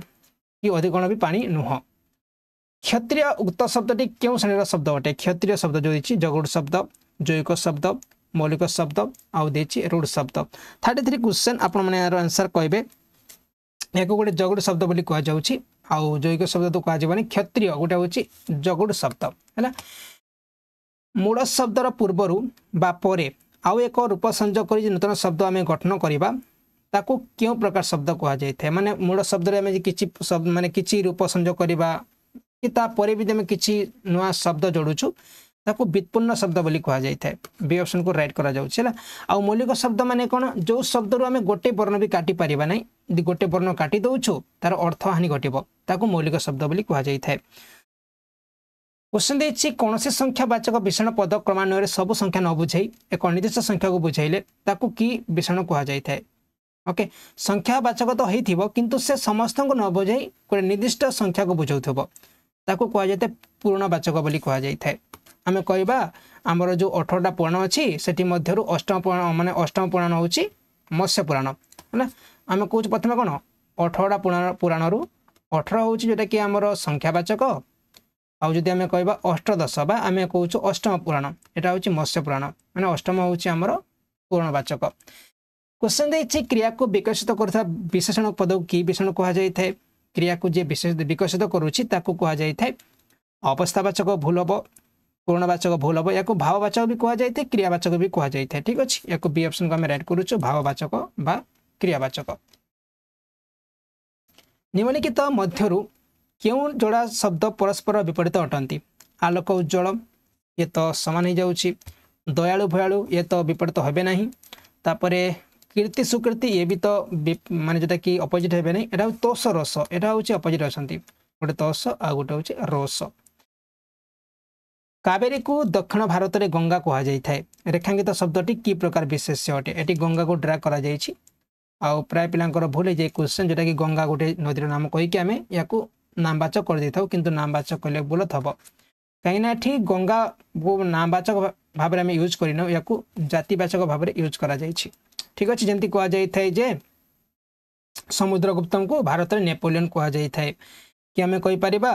କି ଅଧିକରଣ ବି ପାଣି ନୁହଁ क्षत्रिय ଉକ୍ତ ଶବ୍ଦଟି କେଉଁ ଶ୍ରେଣୀର ଶବ୍ଦ ଅଟେ କ୍ଷତ୍ରିୟ ଶବ୍ଦ ଯେଉଁ ଦେଇଛି ଜଗଡ଼ ଶବ୍ଦ ଯୌକ ଶବ୍ଦ ମୌଳିକ ଶବ୍ଦ ଆଉ ଦେଇଛି ରୁଢ଼ ଶବ୍ଦ ଥାର୍ଟି ଥ୍ରୀ କ୍ୱେଶ୍ଚନ୍ ଆପଣମାନେ ଏହାର ଆନ୍ସର୍ କହିବେ ଏହାକୁ ଗୋଟେ ଜଗଡ଼ ଶବ୍ଦ ବୋଲି କୁହାଯାଉଛି ଆଉ ଯୌକ ଶବ୍ଦ ତ କୁହାଯିବନି କ୍ଷତ୍ରିୟ ଗୋଟେ ହେଉଛି ଜଗଡ଼ ଶବ୍ଦ ହେଲା ମୂଳ ଶବ୍ଦର ପୂର୍ବରୁ ବା ପରେ ଆଉ ଏକ ରୂପ ସଂଯୋଗ କରି ଯେ ନୂତନ ଶବ୍ଦ ଆମେ ଗଠନ କରିବା ତାକୁ କେଉଁ ପ୍ରକାର ଶବ୍ଦ କୁହାଯାଇଥାଏ ମାନେ ମୂଳ ଶବ୍ଦରେ ଆମେ କିଛି ମାନେ କିଛି ରୂପ ସଂଯୋଗ କରିବା କି ତାପରେ ବି ଆମେ କିଛି ନୂଆ ଶବ୍ଦ ଯୋଡ଼ୁଛୁ ତାକୁ ବ୍ୟୁତ୍ପନ୍ନ ଶବ୍ଦ ବୋଲି କୁହାଯାଇଥାଏ ବି ଅପସନ୍କୁ ରାଇଟ୍ କରାଯାଉଛି ହେଲା ଆଉ ମୌଳିକ ଶବ୍ଦ ମାନେ କ'ଣ ଯେଉଁ ଶବ୍ଦରୁ ଆମେ ଗୋଟେ ବର୍ଣ୍ଣ ବି କାଟିପାରିବା ନାହିଁ ଯଦି ଗୋଟେ ବର୍ଣ୍ଣ କାଟି ଦେଉଛୁ ତାର ଅର୍ଥହାନି ଘଟିବ ତାକୁ ମୌଳିକ ଶବ୍ଦ ବୋଲି କୁହାଯାଇଥାଏ କୋଶ୍ଚିନ୍ ଦେଇଛି କୌଣସି ସଂଖ୍ୟାବାଚକ ବିଷଣ ପଦ କ୍ରମାନ୍ୱୟରେ ସବୁ ସଂଖ୍ୟା ନ ବୁଝାଇ ଏକ ନିର୍ଦ୍ଦିଷ୍ଟ ସଂଖ୍ୟାକୁ ବୁଝାଇଲେ ତାକୁ କି ବିଷଣ କୁହାଯାଇଥାଏ ଓକେ ସଂଖ୍ୟାବାଚକ ତ ହେଇଥିବ କିନ୍ତୁ ସେ ସମସ୍ତଙ୍କୁ ନ ବୁଝାଇ ଗୋଟେ ନିର୍ଦ୍ଦିଷ୍ଟ ସଂଖ୍ୟାକୁ ବୁଝାଉଥିବ ତାକୁ କୁହାଯାଇଥାଏ ପୁରୁଣ ବାଚକ ବୋଲି କୁହାଯାଇଥାଏ ଆମେ କହିବା ଆମର ଯେଉଁ ଅଠରଟା ପୁରାଣ ଅଛି ସେଠି ମଧ୍ୟରୁ ଅଷ୍ଟମ ପୁରାଣ ମାନେ ଅଷ୍ଟମ ପୁରାଣ ହେଉଛି ମତ୍ସ୍ୟ ପୁରାଣ ହେଲା ଆମେ କହୁଛୁ ପ୍ରଥମେ କ'ଣ ଅଠରଟା ପୁରାଣ ପୁରାଣରୁ ଅଠର ହେଉଛି ଯେଉଁଟାକି ଆମର ସଂଖ୍ୟାବାଚକ ଆଉ ଯଦି ଆମେ କହିବା ଅଷ୍ଟଦଶ ବା ଆମେ କହୁଛୁ ଅଷ୍ଟମ ପୁରାଣ ଏଇଟା ହେଉଛି ମତ୍ସ୍ୟ ପୁରାଣ ମାନେ ଅଷ୍ଟମ ହେଉଛି ଆମର ପୁରାଣବାଚକ କୋଶ୍ଚିନ୍ ଦେଇଛି କ୍ରିୟାକୁ ବିକଶିତ କରୁଥିବା ବିଶେଷଣ ପଦକୁ କି ବିଶେଷଣ କୁହାଯାଇଥାଏ କ୍ରିୟାକୁ ଯିଏ ବିଶେଷ ବିକଶିତ କରୁଛି ତାକୁ କୁହାଯାଇଥାଏ ଅବସ୍ଥାବାଚକ ଭୁଲ ହେବ ପୂର୍ଣ୍ଣବାଚକ ଭୁଲ ହେବ ୟାକୁ ଭାବବାଚକ ବି କୁହାଯାଇଥାଏ କ୍ରିୟାବାଚକ ବି କୁହାଯାଇଥାଏ ଠିକ୍ ଅଛି ୟାକୁ ବି ଅପସନ୍କୁ ଆମେ ରାଇଟ୍ କରୁଛୁ ଭାବବାଚକ ବା କ୍ରିୟାବାଚକ ନିମ୍ନଲିଖିତ ମଧ୍ୟରୁ କେଉଁ ଯୋଡ଼ା ଶବ୍ଦ ପରସ୍ପର ବିପରୀତ ଅଟନ୍ତି ଆଲୋକ ଉଜ୍ଜଳ ଇଏ ତ ସମାନ ହେଇଯାଉଛି ଦୟାଳୁ ଭୟାଳୁ ଇଏ ତ ବିପରୀତ ହେବେ ନାହିଁ ତାପରେ কীর্তি সুকীর্তি ইয়ে ବି ତ ମାନେ ଯେଉଁଟାକି ଅପୋଜିଟ୍ ହେବେନି ଏଇଟା ହେଉଛି ତୋଷ ରସ ଏଇଟା ହେଉଛି ଅପୋଜିଟ୍ ଅଛନ୍ତି ଗୋଟେ ତୋଷ ଆଉ ଗୋଟେ ହେଉଛି ରୋଷ କାବେରୀକୁ ଦକ୍ଷିଣ ଭାରତରେ ଗଙ୍ଗା କୁହାଯାଇଥାଏ ରେଖାଙ୍କିତ ଶବ୍ଦଟି କି ପ୍ରକାର ବିଶେଷ୍ୟ ଅଟେ ଏଠି ଗଙ୍ଗାକୁ ଡ୍ରା କରାଯାଇଛି ଆଉ ପ୍ରାୟ ପିଲାଙ୍କର ଭୁଲ ହେଇଯାଏ କ୍ୱେଶ୍ଚନ୍ ଯେଉଁଟାକି ଗଙ୍ଗା ଗୋଟେ ନଦୀର ନାମ କହିକି ଆମେ ୟାକୁ ନାମବାଚକ କରିଦେଇଥାଉ କିନ୍ତୁ ନାମବାଚକ କହିଲେ ଭୁଲ ଥବ କାହିଁକିନା ଏଠି ଗଙ୍ଗାକୁ ନାଁବାଚକ ଭାବରେ ଆମେ ୟୁଜ୍ କରିନାହୁଁ ଏହାକୁ ଜାତିବାଚକ ଭାବରେ ୟୁଜ୍ କରାଯାଇଛି ଠିକ୍ ଅଛି ଯେମିତି କୁହାଯାଇଥାଏ ଯେ ସମୁଦ୍ରଗୁପ୍ତଙ୍କୁ ଭାରତରେ ନେପୋଲିୟନ୍ କୁହାଯାଇଥାଏ କି ଆମେ କହିପାରିବା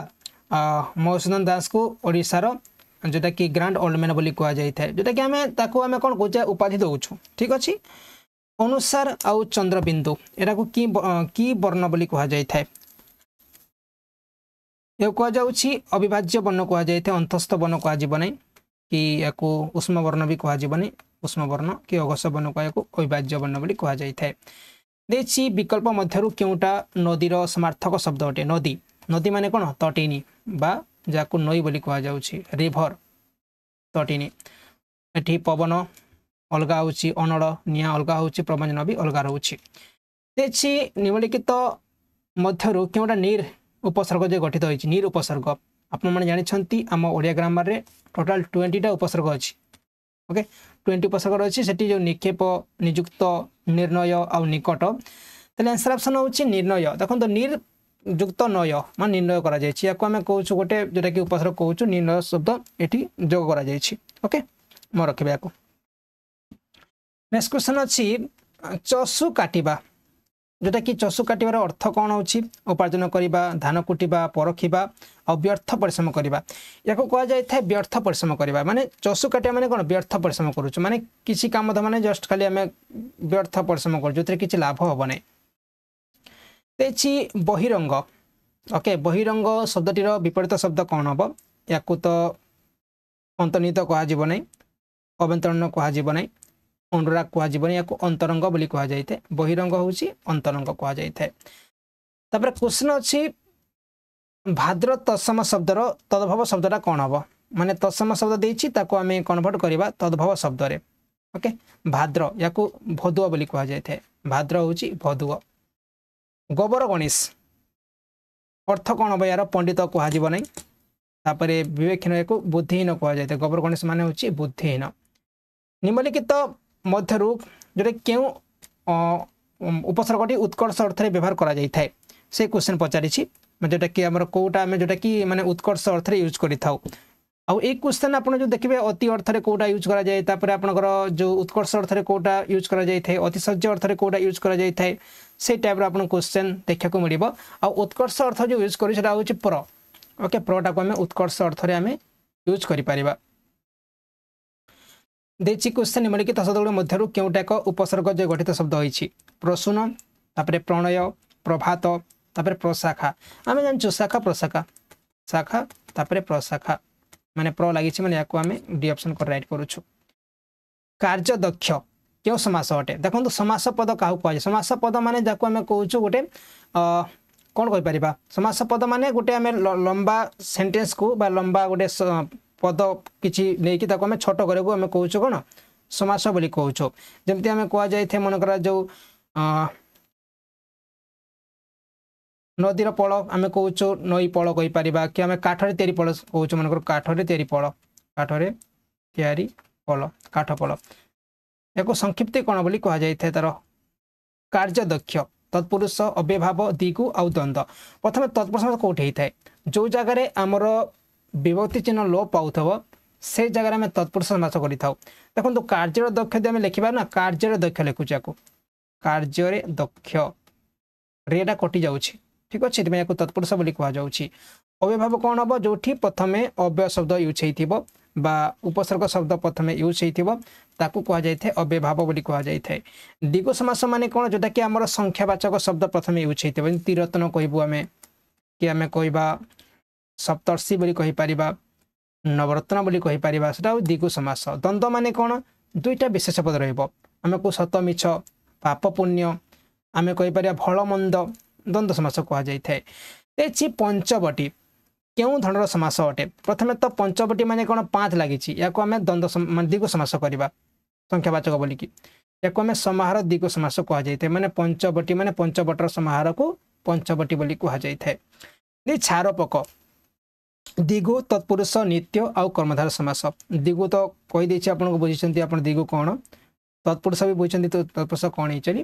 ମଧୁସୂଦନ ଦାସଙ୍କୁ ଓଡ଼ିଶାର ଯେଉଁଟାକି ଗ୍ରାଣ୍ଡ ଓଲ୍ଡମ୍ୟାନ୍ ବୋଲି କୁହାଯାଇଥାଏ ଯେଉଁଟାକି ଆମେ ତାକୁ ଆମେ କ'ଣ କହୁଛେ ଉପାଧି ଦେଉଛୁ ଠିକ୍ ଅଛି ଅନୁସାର ଆଉ ଚନ୍ଦ୍ରବିନ୍ଦୁ ଏଟାକୁ କି କି ବର୍ଣ୍ଣ ବୋଲି କୁହାଯାଇଥାଏ ଏହା କୁହାଯାଉଛି ଅବିଭାଜ୍ୟ ବର୍ଣ୍ଣ କୁହାଯାଇଥାଏ ଅନ୍ତସ୍ଥ ବର୍ଣ୍ଣ କୁହାଯିବ ନାହିଁ କି ୟାକୁ ଉଷ୍ମ ବର୍ଣ୍ଣ ବି କୁହାଯିବ ନାହିଁ ଉଷ୍ମ ବର୍ଣ୍ଣ କି ଅଘୋଷ ବର୍ଣ୍ଣ ଏହାକୁ ଅବିଭାଜ୍ୟ ବର୍ଣ୍ଣ ବୋଲି କୁହାଯାଇଥାଏ ଦେଇଛି ବିକଳ୍ପ ମଧ୍ୟରୁ କେଉଁଟା ନଦୀର ସମାର୍ଥକ ଶବ୍ଦ ଅଟେ ନଦୀ ନଦୀ ମାନେ କ'ଣ ତଟିନୀ ବା ଯାହାକୁ ନଈ ବୋଲି କୁହାଯାଉଛି ରିଭର ତଟିନୀ ଏଠି ପବନ ଅଲଗା ହେଉଛି ଅନଳ ନିଆଁ ଅଲଗା ହେଉଛି ପ୍ରବଞ୍ଚନ ବି ଅଲଗା ରହୁଛି ଦେଇଛି ନିମ୍ନଲିଖିତ ମଧ୍ୟରୁ କେଉଁଟା ନିର୍ উপসর্গ যে গঠিত হয়েছে নির উপসর্গ আপনার জাঁচান আম ওড়িয়া গ্রামারে টোটাল টোয়েন্টিটা উপসর্গ অছি ওকে টোয়েন্টি উপসর্গ রয়েছে সেটি যে নিক্ষেপ নিযুক্ত নির্ণয় আউ নিকট তাহলে আনসার অপসন হচ্ছে নির্ণয় দেখুন নির যুক্ত নয় মানে নির্ণয় করা যাই ইয়াকে আমি কৌছু গোটে যেটা কি উপসর্গ কৌছু নির্ণয় শব্দ এটি যোগ করা যাই ওকে মনে রাখবে ইয়াকে নেক্সট কোশ্চেন অছি চষু কাটিবা ଯେଉଁଟାକି ଚଷୁ କାଟିବାର ଅର୍ଥ କ'ଣ ହେଉଛି ଉପାର୍ଜନ କରିବା ଧାନ କୁଟିବା ପରଖିବା ଆଉ ବ୍ୟର୍ଥ ପରିଶ୍ରମ କରିବା ଏହାକୁ କୁହାଯାଇଥାଏ ବ୍ୟର୍ଥ ପରିଶ୍ରମ କରିବା ମାନେ ଚଷୁ କାଟିବା ମାନେ କ'ଣ ବ୍ୟର୍ଥ ପରିଶ୍ରମ କରୁଛୁ ମାନେ କିଛି କାମ ତ ମାନେ ଜଷ୍ଟ ଖାଲି ଆମେ ବ୍ୟର୍ଥ ପରିଶ୍ରମ କରୁଛୁ ଯେଉଁଥିରେ କିଛି ଲାଭ ହେବ ନାହିଁ ଦେଇଛି ବହିରଙ୍ଗ ଓକେ ବହିରଙ୍ଗ ଶବ୍ଦଟିର ବିପରୀତ ଶବ୍ଦ କ'ଣ ହେବ ୟାକୁ ତ ଅନ୍ତର୍ନିହିତ କୁହାଯିବ ନାହିଁ ଅଭ୍ୟନ୍ତରୀଣ କୁହାଯିବ ନାହିଁ ଅଣ୍ଡୁରା କୁହାଯିବନି ଏହାକୁ ଅନ୍ତରଙ୍ଗ ବୋଲି କୁହାଯାଇଥାଏ ବହିରଙ୍ଗ ହେଉଛି ଅନ୍ତରଙ୍ଗ କୁହାଯାଇଥାଏ ତାପରେ କୋଶ୍ଚିନ୍ ଅଛି ଭାଦ୍ର ତସମ ଶବ୍ଦର ତଦ୍ଭବ ଶବ୍ଦଟା କ'ଣ ହବ ମାନେ ତସମ ଶବ୍ଦ ଦେଇଛି ତାକୁ ଆମେ କନଭର୍ଟ କରିବା ତଦ୍ଭବ ଶବ୍ଦରେ ଓକେ ଭାଦ୍ର ୟାକୁ ଭଦୁଅ ବୋଲି କୁହାଯାଇଥାଏ ଭାଦ୍ର ହେଉଛି ଭଦୁଅ ଗୋବର ଗଣେଶ ଅର୍ଥ କ'ଣ ହବ ଏହାର ପଣ୍ଡିତ କୁହାଯିବ ନାହିଁ ତାପରେ ବିବେକହୀନ ୟାକୁ ବୁଦ୍ଧିହୀନ କୁହାଯାଇଥାଏ ଗୋବର ଗଣେଶ ମାନେ ହେଉଛି ବୁଦ୍ଧିହୀନ ନିମ୍ନଲିଖିତ मध्य जो के उपसर्गटी उत्कर्ष अर्थ में व्यवहार कर से क्वेश्चन पचारिटा कि आम कौटा आम जोटा कि मैंने उत्कर्ष अर्थ में यूज करता आउ एक क्वेश्चन आप देखिए अति अर्थ में कौटा यूज कराए जो उत्कर्ष अर्थ में कौटा यूज कराए अतिशह्य अर्थ में कौटा यूज कराए से टाइप आप क्वेश्चन देखा मिले आउ उत्कर्ष अर्थ जो यूज करके प्रटा को आम उत्कर्ष अर्थ में आम यूज कर पार्बा ଦେଇଛି କ୍ୱେଶ୍ଚନ୍ ନିମ୍ନଲିଖିତ ଶବ୍ଦଗୁଡ଼ିକ ମଧ୍ୟରୁ କେଉଁଟା ଏକ ଉପସର୍ଗ ଯେ ଗଠିତ ଶବ୍ଦ ହୋଇଛି ପ୍ରସୂନ ତାପରେ ପ୍ରଣୟ ପ୍ରଭାତ ତାପରେ ପ୍ରଶାଖା ଆମେ ଜାଣିଛୁ ଶାଖା ପ୍ରଶାଖା ଶାଖା ତାପରେ ପ୍ରଶାଖା ମାନେ ପ୍ର ଲାଗିଛି ମାନେ ୟାକୁ ଆମେ ଡି ଅପସନ୍ କରି ରାଇଟ୍ କରୁଛୁ କାର୍ଯ୍ୟଦକ୍ଷ କେଉଁ ସମାସ ଅଟେ ଦେଖନ୍ତୁ ସମାସ ପଦ କାହାକୁ କୁହାଯାଏ ସମାସ ପଦ ମାନେ ଯାହାକୁ ଆମେ କହୁଛୁ ଗୋଟେ କ'ଣ କହିପାରିବା ସମାସ ପଦ ମାନେ ଗୋଟେ ଆମେ ଲମ୍ବା ସେଣ୍ଟେନ୍ସକୁ ବା ଲମ୍ବା ଗୋଟେ ପଦ କିଛି ନେଇକି ତାକୁ ଆମେ ଛୋଟ କରିବୁ ଆମେ କହୁଛୁ କ'ଣ ସମାସ ବୋଲି କହୁଛୁ ଯେମିତି ଆମେ କୁହାଯାଇଥାଏ ମନେକର ଯେଉଁ ନଦୀର ପଳ ଆମେ କହୁଛୁ ନଈ ପଳ କହିପାରିବା କି ଆମେ କାଠରେ ତିଆରି ପଳ କହୁଛୁ ମନେକର କାଠରେ ତିଆରି ପଳ କାଠରେ ତିଆରି ପଳ କାଠ ପଳ ଏକ ସଂକ୍ଷିପ୍ତି କ'ଣ ବୋଲି କୁହାଯାଇଥାଏ ତାର କାର୍ଯ୍ୟ ଦକ୍ଷ ତତ୍ପୁରୁଷ ଅବ୍ୟଭାବ ଦିଗୁ ଆଉ ଦ୍ୱନ୍ଦ୍ୱ ପ୍ରଥମେ ତତ୍ପୁରୁଷ କେଉଁଠି ହେଇଥାଏ ଯେଉଁ ଜାଗାରେ ଆମର ବିଭକ୍ତି ଚିହ୍ନ ଲୋପ ପାଉଥିବ ସେ ଜାଗାରେ ଆମେ ତତ୍ପୁରୁଷ ସମାସ କରିଥାଉ ଦେଖନ୍ତୁ କାର୍ଯ୍ୟର ଦକ୍ଷ ଯଦି ଆମେ ଲେଖିବା ନା କାର୍ଯ୍ୟରେ ଦକ୍ଷ ଲେଖୁଛୁ ୟାକୁ କାର୍ଯ୍ୟରେ ଦକ୍ଷ ରେଟା କଟି ଯାଉଛି ଠିକ୍ ଅଛି ସେଥିପାଇଁ ୟାକୁ ତତ୍ପୁରୁଷ ବୋଲି କୁହାଯାଉଛି ଅବ୍ୟଭାବ କ'ଣ ହେବ ଯେଉଁଠି ପ୍ରଥମେ ଅବ୍ୟୟ ଶବ୍ଦ ୟୁଜ୍ ହେଇଥିବ বা উপসর্গ শব্দ প্রথমে ইউজ হয়েছিল তাকে কুহযাই অব্যভাব বলে কুহযাই দিগ সমাস মানে কোণ যেটা কি আমার সংখ্যাবাচক শব্দ প্রথমে ইউজ হয়েছিল তিরতন কহবু আমি কি আমি কহবা ସପ୍ତର୍ଷି ବୋଲି କହିପାରିବା ନବରତ୍ନ ବୋଲି କହିପାରିବା ସେଟା ହେଉଛି ଦିଗୁ ସମାସ ଦ୍ୱନ୍ଦ୍ୱ ମାନେ କ'ଣ ଦୁଇଟା ବିଶେଷ ପଦ ରହିବ ଆମକୁ ସତ ମିଛ ପାପ ପୁଣ୍ୟ ଆମେ କହିପାରିବା ଭଳମନ୍ଦ ଦ୍ୱନ୍ଦ୍ୱ ସମାସ କୁହାଯାଇଥାଏ ଏଛି ପଞ୍ଚବଟି କେଉଁ ଧରଣର ସମାସ ଅଟେ ପ୍ରଥମେ ତ ପଞ୍ଚବଟି ମାନେ କ'ଣ ପାଞ୍ଚ ଲାଗିଛି ଏହାକୁ ଆମେ ଦ୍ୱନ୍ଦ୍ୱ ମାନେ ଦିଗୁ ସମାସ କରିବା ସଂଖ୍ୟାବାଚକ ବୋଲିକି ଏହାକୁ ଆମେ ସମାହାର ଦିଗୁ ସମାସ କୁହାଯାଇଥାଏ ମାନେ ପଞ୍ଚବଟି ମାନେ ପଞ୍ଚବଟର ସମାହାରକୁ ପଞ୍ଚବଟି ବୋଲି କୁହାଯାଇଥାଏ ଦି ଛାରପକ ଦିଗୁ ତତ୍ପୁରୁଷ ନିତ୍ୟ ଆଉ କର୍ମଧାର ସମାସ ଦିଗୁ ତ କହିଦେଇଛି ଆପଣଙ୍କୁ ବୁଝିଛନ୍ତି ଆପଣ ଦିଗୁ କ'ଣ ତତ୍ପୁରୁଷ ବି ବୁଝିଛନ୍ତି ତତ୍ପୁରୁଷ କ'ଣ ହେଇଛନ୍ତି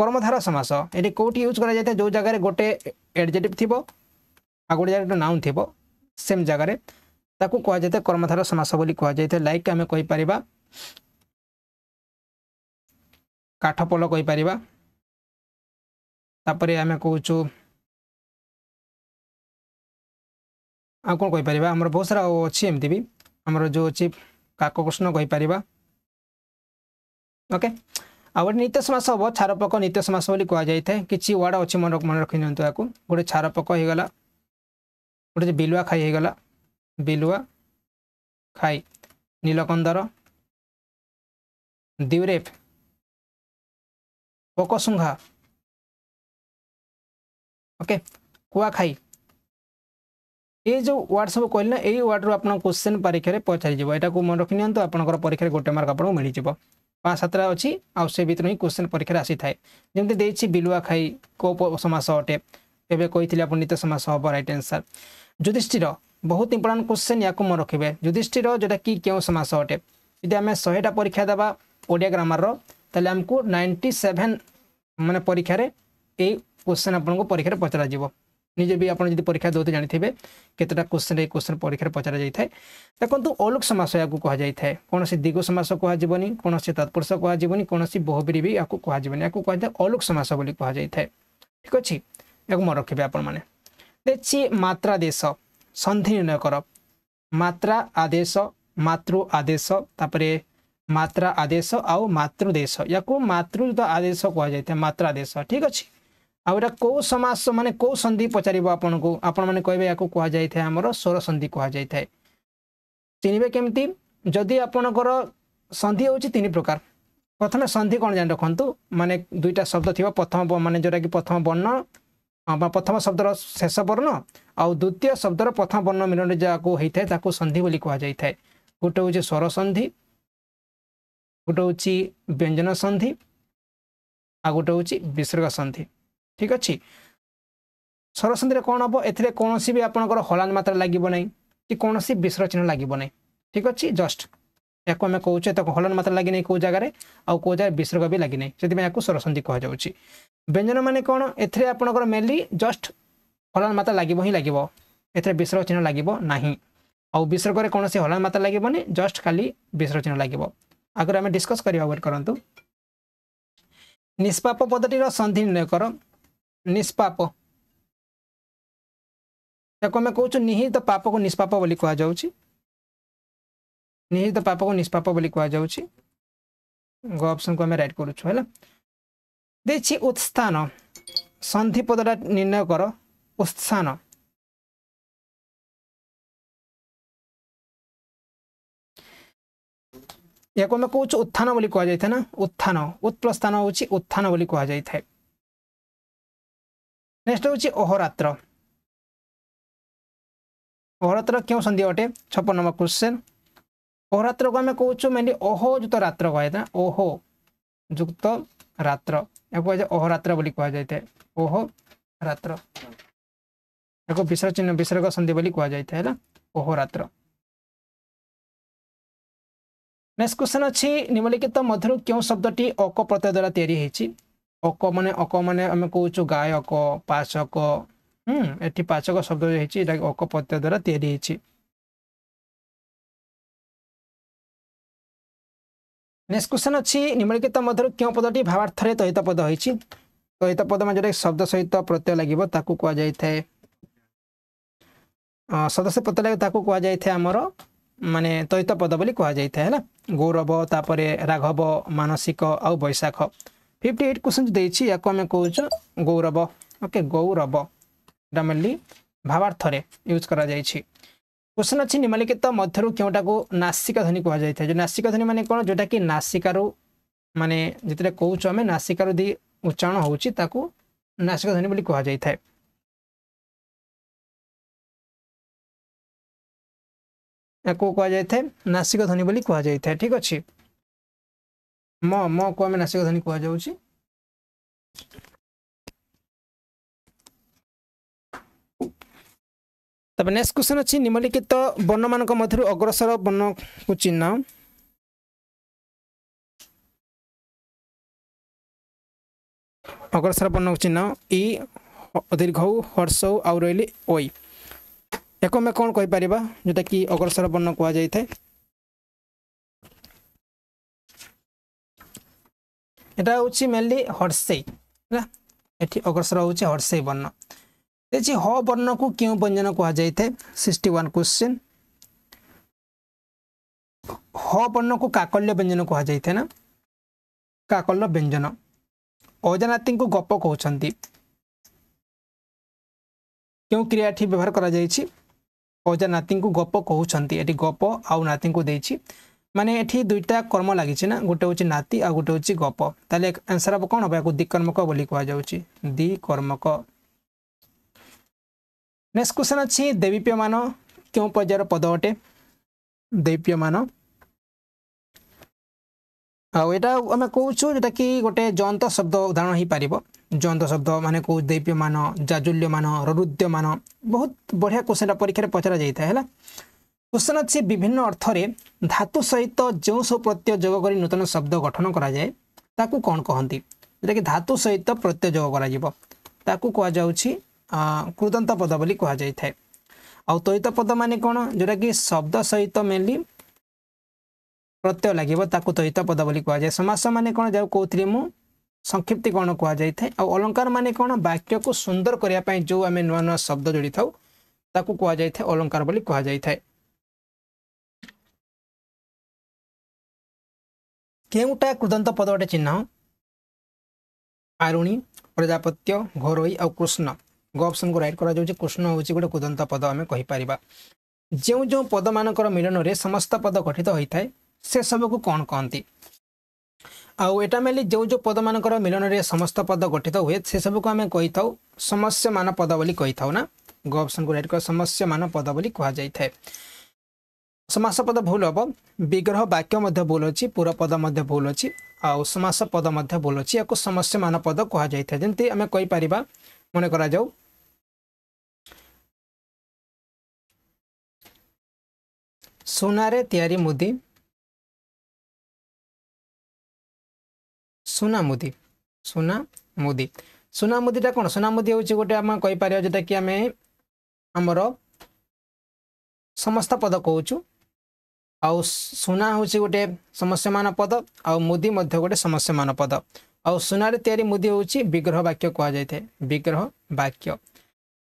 କର୍ମଧାର ସମାସ ଏଠି କେଉଁଠି ୟୁଜ୍ କରାଯାଇଥାଏ ଯେଉଁ ଜାଗାରେ ଗୋଟେ ଏଡ଼ଜେଟିଭ୍ ଥିବ ଆଉ ଗୋଟେ ଜାଗାରେ ନାଉନ୍ ଥିବ ସେମ୍ ଜାଗାରେ ତାକୁ କୁହାଯାଇଥାଏ କର୍ମଧାର ସମାସ ବୋଲି କୁହାଯାଇଥାଏ ଲାଇକ୍ ଆମେ କହିପାରିବା କାଠ ପୋଲ କହିପାରିବା ତାପରେ ଆମେ କହୁଛୁ ଆଉ କ'ଣ କହିପାରିବା ଆମର ବହୁତ ସାରା ଆଉ ଅଛି ଏମିତି ବି ଆମର ଯେଉଁ ଅଛି କାକକୃଷ୍ଣ କହିପାରିବା ଓକେ ଆଉ ଗୋଟେ ନିତ୍ୟ ସମାସ ହେବ ଛାରପୋକ ନିତ୍ୟ ସମାସ ବୋଲି କୁହାଯାଇଥାଏ କିଛି ୱାର୍ଡ଼ ଅଛି ମନେ ମନେ ରଖିନିଅନ୍ତୁ ଏହାକୁ ଗୋଟେ ଛାରପୋକ ହେଇଗଲା ଗୋଟେ ବିଲୁଆ ଖାଇ ହେଇଗଲା ବିଲୁଆ ଖାଇ ନୀଳକନ୍ଦର ଦିଉରେଫ ପୋକସୁଙ୍ଘା ଓକେ କୁଆଖାଇ এই যে ওয়ার্ড সব কহিলি না এই ওয়ার্ডর আপনার কোশ্চেন পরীক্ষায় পচারিযোগ এটা মনে রখি নিহত আপনার পরীক্ষায় গোটে মার্ক আপনার মিলিযোগ পাঁচ সাতটা অছি আউ সে ভিতর হি কোশ্চেন পরীক্ষায় আসি থাকে যেমন দিয়েছি বিলুয়া খাই কো সমাস অটে এবে কইলে আপনার নিত সমাস হব রাইট আনসার যুধিষ্ঠির বহুত ইম্পর্টাট কোশ্চেন ইয়াকে মনে রাখবে যুধিষ্ঠির যেটা কি কেউ সমাস অটে যদি আমি শহেটা পরীক্ষা দেবা ওড়িয়া গ্রামারর তাহলে আমি নাইনটি সেভেন মানে পরীক্ষায় এই কোশ্চেন আপনার পরীক্ষায় পচরা যাব निजे भी आप जब परीक्षा दौते जानते केतटा क्वेश्चन क्वेश्चन परीक्षा पचार जाए देखो अलुक समास कहुए कौन दिग समास कहनी कौन तत्पुरुष कहुन कौन बहुबीरी भी आपको कहुन या कह अलुक समास कहुए ठीक अच्छे या मन रखे आप मात्रा देश सन्धि निर्णय कर मात्रा आदेश मातृ आदेश मात्रा आदेश आउ मातृदेश या मातृ आदेश कह मात्रा देश ठीक अच्छे ଆଉ ଏଇଟା କେଉଁ ସମାସ ମାନେ କେଉଁ ସନ୍ଧି ପଚାରିବ ଆପଣଙ୍କୁ ଆପଣମାନେ କହିବେ ଏହାକୁ କୁହାଯାଇଥାଏ ଆମର ସ୍ୱର ସନ୍ଧି କୁହାଯାଇଥାଏ ଚିହ୍ନିବେ କେମିତି ଯଦି ଆପଣଙ୍କର ସନ୍ଧି ହେଉଛି ତିନି ପ୍ରକାର ପ୍ରଥମେ ସନ୍ଧି କ'ଣ ଜାଣି ରଖନ୍ତୁ ମାନେ ଦୁଇଟା ଶବ୍ଦ ଥିବ ପ୍ରଥମ ମାନେ ଯେଉଁଟାକି ପ୍ରଥମ ବର୍ଣ୍ଣ ବା ପ୍ରଥମ ଶବ୍ଦର ଶେଷ ବର୍ଣ୍ଣ ଆଉ ଦ୍ୱିତୀୟ ଶବ୍ଦର ପ୍ରଥମ ବର୍ଣ୍ଣ ମିଳନରେ ଯାହାକୁ ହେଇଥାଏ ତାକୁ ସନ୍ଧି ବୋଲି କୁହାଯାଇଥାଏ ଗୋଟେ ହେଉଛି ସ୍ୱର ସନ୍ଧି ଗୋଟେ ହେଉଛି ବ୍ୟଞ୍ଜନ ସନ୍ଧି ଆଉ ଗୋଟେ ହେଉଛି ବିସର୍ଗ ସନ୍ଧି ঠিক ଅଛି ସରସନ୍ଧିରେ କ'ଣ ହେବ ଏଥିରେ କୌଣସି ବି ଆପଣଙ୍କର ହଲାନ ମାତ୍ରା ଲାଗିବ ନାହିଁ କି କୌଣସି ବିଶ୍ର ଚିହ୍ନ ଲାଗିବ ନାହିଁ ଠିକ୍ ଅଛି ଜଷ୍ଟ ଏହାକୁ ଆମେ କହୁଛେ ତାକୁ ହଲନ ମାତ୍ରା ଲାଗିନାହିଁ କେଉଁ ଜାଗାରେ ଆଉ କେଉଁ ଜାଗାରେ ବିଶ୍ରକ ବି ଲାଗିନାହିଁ ସେଥିପାଇଁ ଏହାକୁ ସରସନ୍ଧି କୁହାଯାଉଛି ବ୍ୟଞ୍ଜନମାନେ କ'ଣ ଏଥିରେ ଆପଣଙ୍କର ମେନଲି ଜଷ୍ଟ ହଲାନ ମାତ୍ରା ଲାଗିବ ହିଁ ଲାଗିବ ଏଥିରେ ବିଶ୍ରକ ଚିହ୍ନ ଲାଗିବ ନାହିଁ ଆଉ ବିଶ୍ରକରେ କୌଣସି ହଲାନ ମାତ୍ରା ଲାଗିବନି ଜଷ୍ଟ ଖାଲି ବିଶ୍ର ଚିହ୍ନ ଲାଗିବ ଆଗରୁ ଆମେ ଡିସ୍କସ୍ କରିବା ୱେଟ୍ କରନ୍ତୁ ନିଷ୍ପାପ ପଦଟିର ସନ୍ଧି ନିର୍ଣ୍ଣୟ କର ନିଷ୍ପାପ ତାକୁ ଆମେ କହୁଛୁ ନିହିତ ପାପକୁ ନିଷ୍ପାପ ବୋଲି କୁହାଯାଉଛି ନିହିତ ପାପକୁ ନିଷ୍ପାପ ବୋଲି କୁହାଯାଉଛି ଗ ଅପସନ୍କୁ ଆମେ ରାଇଟ୍ କରୁଛୁ ହେଲା ଦେଇଛି ଉତ୍ସ୍ଥାନ ସନ୍ଧି ପଦଟା ନିର୍ଣ୍ଣୟ କର ଉତ୍ସ୍ଥାନ ଏହାକୁ ଆମେ କହୁଛୁ ଉତ୍ଥାନ ବୋଲି କୁହାଯାଇଥାଏ ନା ଉତ୍ଥାନ ଉତ୍ପ୍ରସ୍ଥାନ ହେଉଛି ଉତ୍ଥାନ ବୋଲି କୁହାଯାଇଥାଏ ନେକ୍ସଟ ହେଉଛି ଅହରାତ୍ର ଅହରାତ୍ର କେଉଁ ସନ୍ଧି ଅଟେ ଛପନ ନମ୍ବର କ୍ୱେଶ୍ଚେନ୍ ଅହରାତ୍ରକୁ ଆମେ କହୁଛୁ ମେନ୍ଲି ଅହଯୁକ୍ତ ରାତ୍ର କୁହାଯାଇଥାଏ ଓହୋ ଯୁକ୍ତ ରାତ୍ର ଏହାକୁ କୁହାଯାଏ ଅହରାତ୍ର ବୋଲି କୁହାଯାଇଥାଏ ଓହୋ ରାତ୍ର ଏହାକୁ ବିଶ୍ର ଚିହ୍ନ ବିଶ୍ରକ ସନ୍ଧି ବୋଲି କୁହାଯାଇଥାଏ ହେଲା ଓହରାତ୍ର ନେକ୍ସଟ କ୍ୱେଶ୍ଚନ୍ ଅଛି ନିମ୍ନଲିଖିତ ମଧ୍ୟରୁ କେଉଁ ଶବ୍ଦଟି ଅକ ପ୍ରତ୍ୟୟ ଦ୍ୱାରା ତିଆରି ହେଇଛି ଅକ ମାନେ ଅକ ମାନେ ଆମେ କହୁଛୁ ଗାୟକ ପାଚକ ହୁଁ ଏଠି ପାଚକ ଶବ୍ଦ ହେଇଛି ଏଇଟା ଅକ ପତ୍ୟ ଦ୍ୱାରା ତିଆରି ହେଇଛି ନେକ୍ସଟ କ୍ୱେଶ୍ଚନ ଅଛି ନିମ୍ନଲିଖିତ ମଧ୍ୟରୁ କେଉଁ ପଦଟି ଭାବାର୍ଥରେ ତୈତ ପଦ ହେଇଛି ତୈତ ପଦ ମାନେ ଯୋଉଟା ଶବ୍ଦ ସହିତ ପ୍ରତ୍ୟୟ ଲାଗିବ ତାକୁ କୁହାଯାଇଥାଏ ସଦସ୍ୟ ପତ୍ୟ ଲାଗିବ ତାକୁ କୁହାଯାଇଥାଏ ଆମର ମାନେ ତୈତ ପଦ ବୋଲି କୁହାଯାଇଥାଏ ହେଲା ଗୌରବ ତାପରେ ରାଘବ ମାନସିକ ଆଉ ବୈଶାଖ ଫିଫ୍ଟି ଏଇଟ୍ କ୍ୱେଶ୍ଚନ୍ ଦେଇଛି ୟାକୁ ଆମେ କହୁଛୁ ଗୌରବ ଓକେ ଗୌରବ ଏଇଟା ମେନଲି ଭାବାର୍ଥରେ ୟୁଜ୍ କରାଯାଇଛି क्वेश्चन अच्छी निम्नलिखित मध्य क्योंटा को नासिका ध्वनि कह जाए नासिका ध्वनि मैंने कौन जोटा कि नासिकार मानने जितने कौच आम नासिकार दी उच्चारण हो नासिका ध्वनि कह जाए या कह जाए नासिक ध्वनि कह जाए ठीक अच्छे ମ ମ କୁ ଆମେ ନାସିକ ଧ୍ୱନି କୁହାଯାଉଛି ତାପରେ ନେକ୍ସଟ କ୍ୱେଶ୍ଚନ ଅଛି ନିମ୍ନଲିଖିତ ବର୍ଣ୍ଣମାନଙ୍କ ମଧ୍ୟରୁ ଅଗ୍ରସର ବର୍ଣ୍ଣକୁ ଚିହ୍ନ ଅଗ୍ରସର ବର୍ଣ୍ଣକୁ ଚିହ୍ନ ଇ ଦୀର୍ଘ ହଉ ହର୍ଷ ହଉ ଆଉ ରହିଲି ଓଇ ଏକ ଆମେ କ'ଣ କହିପାରିବା ଯେଉଁଟାକି ଅଗ୍ରସର ବର୍ଣ୍ଣ କୁହାଯାଇଥାଏ यहाँ हूँ मेनली हर्सई है अग्रसर हूँ हर्सई वर्ण देखिए ह वर्ण को क्यों व्यंजन कह जाए सिक्सटी वन क्वेश्चन ह वर्ण को काकल्य व्यंजन कह जाए ना काकल व्यंजन अजानाती गप कौन क्यों क्रिया व्यवहार कर अजानाती गप कौन ये गप आउ মানে এটি দুইটা কর্ম লাগিছে না গোটে হচ্ছে নাতি আর গোটে হচ্ছে গপ তাহলে আনসার হব কোণ হব এখন দ্বিকর্মক বলে কুযাচ্ছে দ্বিকর্মক নেক্সট কোশ্চেন অছি দেবীপ্যমান কেউ পর্যায়ের পদ অটে দেবীপ্যমান ଆଉ ଏଇଟା ଆମେ କହୁଛୁ ଯେଉଁଟାକି ଗୋଟେ ଜୟନ୍ତ ଶବ୍ଦ ଉଦାହରଣ ହେଇପାରିବ ଜୟନ୍ତ ଶବ୍ଦ ମାନେ କେଉଁ ଦୈବ୍ୟମାନ ଜାଜୁଲ୍ୟମାନ ରରୁଦ୍ୟମାନ ବହୁତ ବଢ଼ିଆ କୋଶ୍ଚିନ୍ଟା ପରୀକ୍ଷାରେ ପଚରା ଯାଇଥାଏ ହେଲା क्वेश्चन अच्छे विभिन्न अर्थर धातु सहित जो सब प्रत्यय जोग कर नूतन शब्द गठन कराए ताकू कौन कहती जोटा कि धातु सहित प्रत्यय जोग करुदंत पद बोली कह जाए आउ तयित पद मान कौन जोटा कि शब्द सहित मेनली प्रत्यय लगे ताकू तयित पद बोली कह समास मान कौन जहाँ कौली मुझ ସଂକ୍ଷିପ୍ତିକରଣ କୁହାଯାଇଥାଏ ଆଉ ଅଳଙ୍କାର ମାନେ କ'ଣ ବାକ୍ୟକୁ ସୁନ୍ଦର କରିବା ପାଇଁ ଯେଉଁ ଆମେ ନୂଆ ନୂଆ ଶବ୍ଦ ଯୋଡ଼ିଥାଉ अलंकार କୁହାଯାଇଥାଏ ଅଳଙ୍କାର କେଉଁଟା କୃଦନ୍ତ ପଦ ଗୋଟେ ଚିହ୍ନ ଆରୁଣୀ ପ୍ରଜାପତ୍ୟ ଘରୋଇ ଆଉ କୃଷ୍ଣ ଗପ୍ସନ୍କୁ ରାଇଟ୍ କରାଯାଉଛି କୃଷ୍ଣ ହେଉଛି ଗୋଟେ କୁଦନ୍ତ ପଦ ଆମେ କହିପାରିବା ଯେଉଁ ଯେଉଁ ପଦମାନଙ୍କର ମିଳନରେ ସମସ୍ତ ପଦ ଗଠିତ ହୋଇଥାଏ ସେସବୁକୁ କ'ଣ କହନ୍ତି ଆଉ ଏଟା ମେଲି ଯେଉଁ ଯେଉଁ ପଦମାନଙ୍କର ମିଳନରେ ସମସ୍ତ ପଦ ଗଠିତ ହୁଏ ସେସବୁକୁ ଆମେ କହିଥାଉ ସମସ୍ୟମାନ ପଦ ବୋଲି କହିଥାଉ ନା ଗପ୍ସନ୍କୁ ରାଇଟ୍ କର ସମସ୍ୟମାନ ପଦ ବୋଲି କୁହାଯାଇଥାଏ ସମାସ ପଦ ଭୁଲ ହେବ ବିଗ୍ରହ ବାକ୍ୟ ମଧ୍ୟ ଭୁଲ ଅଛି ପୁର ପଦ ମଧ୍ୟ ଭୁଲ ଅଛି ଆଉ ସମାସ ପଦ ମଧ୍ୟ ଭୁଲ ଅଛି ଏହାକୁ ସମସ୍ୟମାନ ପଦ କୁହାଯାଇଥାଏ ଯେମିତି ଆମେ କହିପାରିବା ମନେ କରାଯାଉ ସୁନାରେ ତିଆରି ମୁଦି ସୁନା ମୁଦି ସୁନା ମୁଦି ସୁନା ମୁଦିଟା କ'ଣ ସୁନା ମୁଦି ହେଉଛି ଗୋଟେ ଆମେ କହିପାରିବା ଯେଉଁଟାକି ଆମେ ଆମର ସମସ୍ତ ପଦ କହୁଛୁ ଆଉ ସୁନା ହେଉଛି ଗୋଟେ ସମସ୍ୟମାନ ପଦ ଆଉ ମୁଦି ମଧ୍ୟ ଗୋଟେ ସମସ୍ୟମାନ ପଦ ଆଉ ସୁନାରେ ତିଆରି ମୁଦି ହେଉଛି ବିଗ୍ରହ ବାକ୍ୟ କୁହାଯାଇଥାଏ ବିଗ୍ରହ ବାକ୍ୟ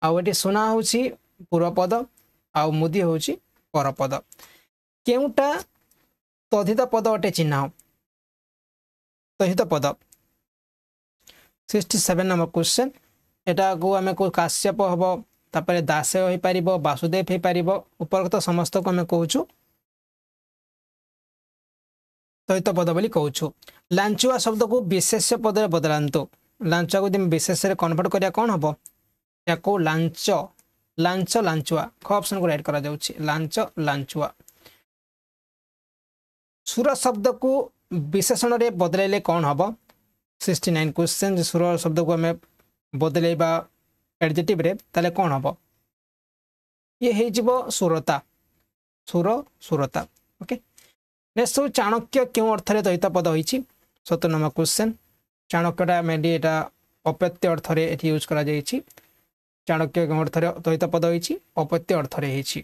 ଆଉ ଏଠି ସୁନା ହେଉଛି ପୂର୍ବପଦ ଆଉ ମୁଦି ହେଉଛି ପରପଦ କେଉଁଟା ତଧିତ ପଦ ଅଟେ ଚିହ୍ନ ତଧିତ ପଦ ସିକ୍ସଟି ସେଭେନ୍ ନମ୍ବର କ୍ୱେଶ୍ଚିନ୍ ଏଟାକୁ ଆମେ କେଉଁ କାଶ୍ୟପ ହେବ ତାପରେ ଦାସେ ହୋଇପାରିବ ବାସୁଦେବ ହୋଇପାରିବ ଉପରୋକ୍ତ ସମସ୍ତକୁ ଆମେ କହୁଛୁ ସହିତ ପଦ ବୋଲି କହୁଛୁ ଲାଞ୍ଚୁଆ ଶବ୍ଦକୁ ବିଶେଷ ପଦରେ ବଦଳାନ୍ତୁ ଲାଞ୍ଚୁଆକୁ ଯଦି ବିଶେଷରେ କନଭର୍ଟ କରିବା କ'ଣ ହେବ ଏହାକୁ ଲାଞ୍ଚ ଲାଞ୍ଚ ଲାଞ୍ଚୁଆ ଖ ଅପସନକୁ ରାଇଟ୍ କରାଯାଉଛି ଲାଞ୍ଚ ଲାଞ୍ଚୁଆ ସୁର ଶବ୍ଦକୁ ବିଶେଷଣରେ ବଦଳାଇଲେ କ'ଣ ହେବ ସିକ୍ସଟି ନାଇନ୍ କ୍ୱେଶ୍ଚନ୍ ସୁର ଶବ୍ଦକୁ ଆମେ ବଦଳାଇବା ଆଡ଼ଜେଟିଭରେ ତାହେଲେ କ'ଣ ହେବ ଇଏ ହେଇଯିବ ସୁରତା ସୁର ସୁରତା ଓକେ নেক্সট হচ্ছে চাণক্য কেউ অর্থে দ্বৈত পদ হয়েছে সত নম্বর কোশ্চেন চাণক্যটা মেনলি এটা অপত্য অর্থরে এটি ইউজ করা যাইছি চাণক্য কেউ অর্থরে দ্বৈত পদ হয়েছে অপত্য অর্থরে হয়েছে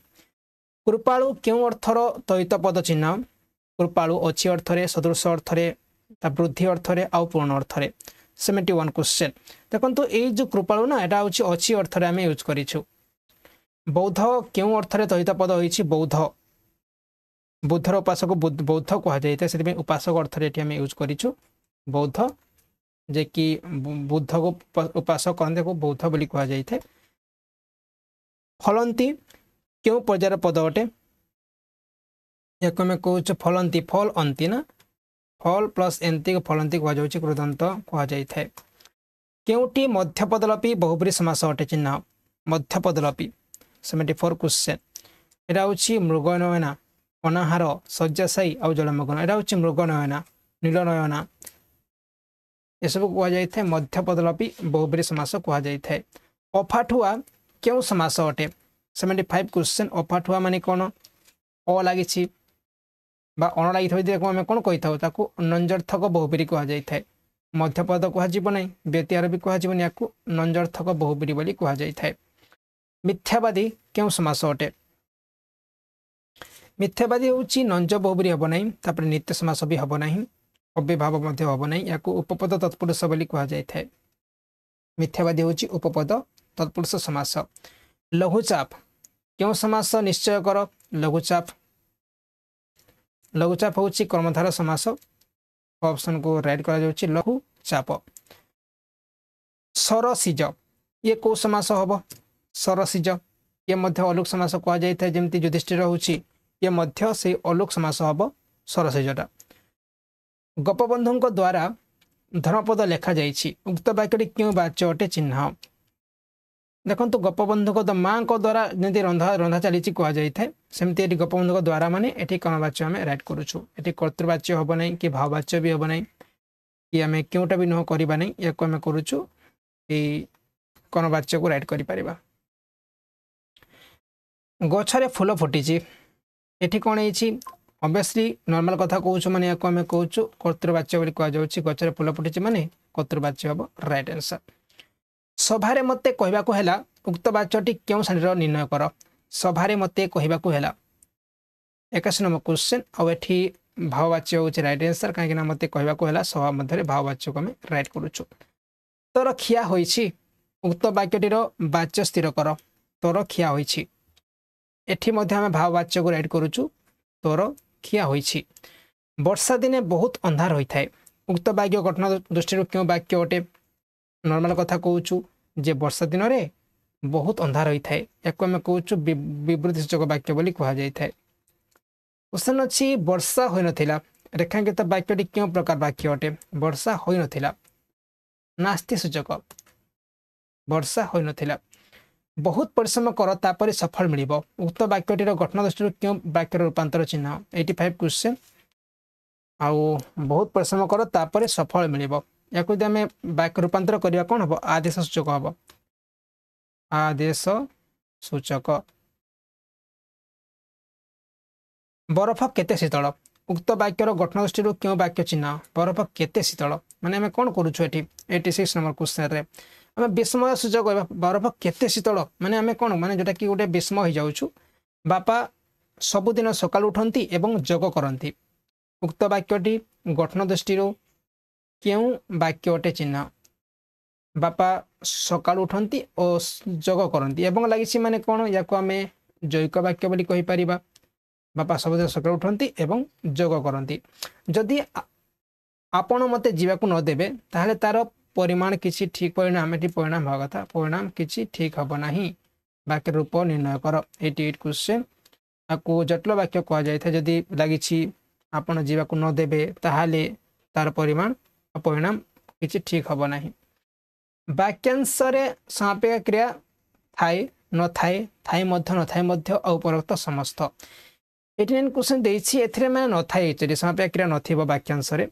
কৃপাড়ু কেউ অর্থর দ্বৈত পদ চিহ্ন কৃপাড়ু অছি অর্থরে সদৃশ অর্থরে তা বৃদ্ধি অর্থরে আউ পূর্ণ অর্থরে সেভেন্টি ওয়ান কোশ্চেন দেখুন এই যে কৃপাড়ু না এটা হচ্ছে অছি অর্থরে আমি ইউজ করেছু বৌদ্ধ কেউ অর্থরে দ্বৈত পদ হয়েছে বৌদ্ধ ବୁଦ୍ଧର ଉପାସକୁ ବୌଦ୍ଧ କୁହାଯାଇଥାଏ ସେଥିପାଇଁ ଉପାସକ ଅର୍ଥରେ ଏଠି ଆମେ ୟୁଜ୍ କରିଛୁ ବୌଦ୍ଧ ଯେ କି ବୁଦ୍ଧକୁ ଉପାସକ କରନ୍ତି ତାକୁ ବୌଦ୍ଧ ବୋଲି କୁହାଯାଇଥାଏ ଫଳନ୍ତି କେଉଁ ପର୍ଯ୍ୟାୟର ପଦ ଅଟେ ଏହାକୁ ଆମେ କହୁଛୁ ଫଳନ୍ତି ଫଲ ଅନ୍ତି ନା ଫଲ ପ୍ଲସ୍ ଏନ୍ତିକୁ ଫଳନ୍ତି କୁହାଯାଉଛି କୃଦନ୍ତ କୁହାଯାଇଥାଏ କେଉଁଟି ମଧ୍ୟପଦଲପି ବହୁବ୍ରୀ ସମାସ ଅଟେ ଚିହ୍ନ ମଧ୍ୟପଦଲପି ସେଭେଣ୍ଟି ଫୋର୍ କ୍ୱେଶ୍ଚେନ୍ ଏଇଟା ହେଉଛି ମୃଗନୟନା ଅନାହାର ଶଯ୍ୟାଶାୟୀ ଆଉ ଜଳମଗ୍ନ ଏଇଟା ହେଉଛି ମୃଗନୟନା ନୀଳନୟନା ଏସବୁ କୁହାଯାଇଥାଏ ମଧ୍ୟପଦଲପି ବହୁବ୍ରୀ ସମାସ କୁହାଯାଇଥାଏ ଅଫାଠୁଆ କେଉଁ ସମାସ ଅଟେ ସେଭେଣ୍ଟି ଫାଇଭ କ୍ୱେଶ୍ଚିନ୍ ଅଫାଠୁଆ ମାନେ କ'ଣ ଅ ଲାଗିଛି ବା ଅଣ ଲାଗିଥାଉ ଯଦି ଆମେ କ'ଣ କହିଥାଉ ତାକୁ ନଞ୍ଜର୍ଥକ ବହୁବ୍ରୀ କୁହାଯାଇଥାଏ ମଧ୍ୟପଦ କୁହାଯିବ ନାହିଁ ବ୍ୟତିହାର ବି କୁହାଯିବ ନାହିଁ ୟାକୁ ନଞ୍ଜର୍ଥକ ବହୁବ୍ରୀ ବୋଲି କୁହାଯାଇଥାଏ ମିଥ୍ୟାବାଦୀ କେଉଁ ସମାସ ଅଟେ ମିଥ୍ୟାବାଦୀ ହେଉଛି ନଞ୍ଜ ବହୁବରୀ ହେବ ନାହିଁ ତାପରେ ନିତ୍ୟ ସମାସ ବି ହେବ ନାହିଁ ଅବିଭାବ ମଧ୍ୟ ହେବ ନାହିଁ ଏହାକୁ ଉପପଦ ତତ୍ପୁରୁଷ ବୋଲି କୁହାଯାଇଥାଏ ମିଥ୍ୟାବାଦୀ ହେଉଛି ଉପପଦ ତତ୍ପୁରୁଷ ସମାସ ଲଘୁଚାପ କେଉଁ ସମାସ ନିଶ୍ଚୟ କର ଲଘୁଚାପ ଲଘୁଚାପ ହେଉଛି କର୍ମଧାର ସମାସ ଅପସନକୁ ରାଇଟ୍ କରାଯାଉଛି ଲଘୁଚାପ ସରସିଜ ଇଏ କେଉଁ ସମାସ ହେବ ସରସିଜ ଇଏ ମଧ୍ୟ ଅଲୁକ ସମାସ କୁହାଯାଇଥାଏ ଯେମିତି ଯୁଧିଷ୍ଠିର ହେଉଛି ଇଏ ମଧ୍ୟ ସେଇ ଅଲୋକ ସମାସ ହେବ ସରସେଜଟା ଗୋପବନ୍ଧୁଙ୍କ ଦ୍ୱାରା ଧର୍ମପଦ ଲେଖାଯାଇଛି ଉକ୍ତ ବାକ୍ୟଟି କେଉଁ ବାଚ୍ୟ ଅଟେ ଚିହ୍ନ ଦେଖନ୍ତୁ ଗୋପବନ୍ଧୁଙ୍କ ମାଆଙ୍କ ଦ୍ୱାରା ଯେମିତି ରନ୍ଧା ରନ୍ଧା ଚାଲିଛି କୁହାଯାଇଥାଏ ସେମିତି ଏଠି ଗୋପବନ୍ଧୁଙ୍କ ଦ୍ୱାରା ମାନେ ଏଠି କ'ଣ ବାଚ୍ୟ ଆମେ ରାଇଟ୍ କରୁଛୁ ଏଠି କର୍ତ୍ତୃବାଚ୍ୟ ହେବ ନାହିଁ କି ଭାବବାଚ୍ୟ ବି ହେବ ନାହିଁ କି ଆମେ କେଉଁଟା ବି ନୁହଁ କରିବା ନାହିଁ ୟାକୁ ଆମେ କରୁଛୁ ଏଇ କ'ଣ ବାଚ୍ୟକୁ ରାଇଟ୍ କରିପାରିବା ଗଛରେ ଫୁଲ ଫୁଟିଛି ଏଠି କ'ଣ ହେଇଛି ଅଭିୟସ୍ଲି ନର୍ମାଲ କଥା କହୁଛୁ ମାନେ ଏହାକୁ ଆମେ କହୁଛୁ କର୍ତ୍ତୃବାଚ୍ୟ ବୋଲି କୁହାଯାଉଛି ଗଛରେ ଫୁଲ ଫୁଟିଛି ମାନେ କର୍ତ୍ତୃବାଚ୍ୟ ହେବ ରାଇଟ୍ ଆନ୍ସର୍ ସଭାରେ ମୋତେ କହିବାକୁ ହେଲା ଉକ୍ତ ବାଚ୍ୟଟି କେଉଁ ଶ୍ରେଣୀର ନିର୍ଣ୍ଣୟ କର ସଭାରେ ମୋତେ କହିବାକୁ ହେଲା ଏକାଶୀ ନମ୍ବର କ୍ୱେଶ୍ଚିନ୍ ଆଉ ଏଠି ଭାବବାଚ୍ୟ ହେଉଛି ରାଇଟ୍ ଆନ୍ସର୍ କାହିଁକିନା ମୋତେ କହିବାକୁ ହେଲା ସଭା ମଧ୍ୟରେ ଭାବବାଚ୍ୟକୁ ଆମେ ରାଇଟ୍ କରୁଛୁ ତରଖିଆ ହୋଇଛି ଉକ୍ତ ବାକ୍ୟଟିର ବାଚ୍ୟ ସ୍ଥିର କର ତରଖିଆ ହୋଇଛି এটি মধ্যে আমি ভাববাচ্যক রাইট করুছু তোর খিয়া হয়েছি বর্ষা দিনে বহুত অন্ধার হয়ে থাকে উক্ত বাক্য ঘটনা দৃষ্টি কেউ বাক্য অটে নর্মাল কথা কৌছু যে বর্ষা দিনরে বহুত অন্ধার হয়ে থাকে ইয়াকে আমি কৌছু বিবৃতিসূচক বাক্য বলে কুহযাই থাকে কোশ্চেন অছি বর্ষা হয়ে নথিলা রেখাঙ্কিত বাক্যটি কেউ প্রকার বাক্য অটে বর্ষা হয়ে নথিলা নাস্তি সূচক বর্ষা হয়ে নথিলা ବହୁତ ପରିଶ୍ରମ କର ତାପରେ ସଫଳ ମିଳିବ ଉକ୍ତ ବାକ୍ୟଟିର ଗଠନ ଦୃଷ୍ଟିରୁ କେଉଁ ବାକ୍ୟର ରୂପାନ୍ତର ଚିହ୍ନ ଏଇଟି ଫାଇଭ୍ କ୍ୱେଶ୍ଚିନ୍ ଆଉ ବହୁତ ପରିଶ୍ରମ କର ତାପରେ ସଫଳ ମିଳିବ ଏହାକୁ ଯଦି ଆମେ ବାକ୍ୟ ରୂପାନ୍ତର କରିବା କ'ଣ ହେବ ଆଦେଶ ସୂଚକ ହେବ ଆଦେଶ ସୂଚକ ବରଫ କେତେ ଶୀତଳ ଉକ୍ତ ବାକ୍ୟର ଗଠନ ଦୃଷ୍ଟିରୁ କେଉଁ ବାକ୍ୟ ଚିହ୍ନ ବରଫ କେତେ ଶୀତଳ ମାନେ ଆମେ କ'ଣ କରୁଛୁ ଏଠି ଏଇଟି ସିକ୍ସ ନମ୍ବର କ୍ୱେଶ୍ଚନ୍ରେ ଆମେ ବିସ୍ମୟ ସୂଚକ ବରଫ କେତେ ଶୀତଳ ମାନେ ଆମେ କ'ଣ ମାନେ ଯେଉଁଟାକି ଗୋଟେ ବିସ୍ମୟ ହୋଇଯାଉଛୁ ବାପା ସବୁଦିନ ସକାଳୁ ଉଠନ୍ତି ଏବଂ ଯୋଗ କରନ୍ତି ଉକ୍ତ ବାକ୍ୟଟି ଗଠନ ଦୃଷ୍ଟିରୁ କେଉଁ ବାକ୍ୟ ଅଟେ ଚିହ୍ନ ବାପା ସକାଳୁ ଉଠନ୍ତି ଓ ଯୋଗ କରନ୍ତି ଏବଂ ଲାଗିଛି ମାନେ କ'ଣ ୟାକୁ ଆମେ ଜୈକ ବାକ୍ୟ ବୋଲି କହିପାରିବା ବାପା ସବୁଦିନ ସକାଳୁ ଉଠନ୍ତି ଏବଂ ଯୋଗ କରନ୍ତି ଯଦି ଆପଣ ମୋତେ ଯିବାକୁ ନଦେବେ ତାହେଲେ ତା'ର পরিমাণ কিছু ঠিক পরিণাম এটি পরিণাম হওয়ার কথা পরিণাম কিছু ঠিক হব না বাক্য রূপ নির্ণয় কর এইটি এইট কোশ্চেন ତାକୁ ଜଟିଳ ବାକ୍ୟ କୁହାଯାଇଥାଏ ଯଦି ଲାଗିଛି ଆପଣ ଯିବାକୁ ନ ଦେବେ ତାହେଲେ ତାର ପରିମାଣ ପରିଣାମ କିଛି ଠିକ୍ ହେବ ନାହିଁ ବାକ୍ୟାଂଶରେ ସମାପିକା କ୍ରିୟା ଥାଏ ନଥାଏ ଥାଏ ମଧ୍ୟ ନଥାଏ ମଧ୍ୟ ଆଉ ଉପରୋକ୍ତ ସମସ୍ତ ଏଇଟି ନାଇନ୍ କ୍ୱେଶ୍ଚନ୍ ଦେଇଛି ଏଥିରେ ମାନେ ନଥାଏ ଏକ୍ଚୁଆଲି ସମାପିକା କ୍ରିୟା ନଥିବ ବାକ୍ୟାଂଶରେ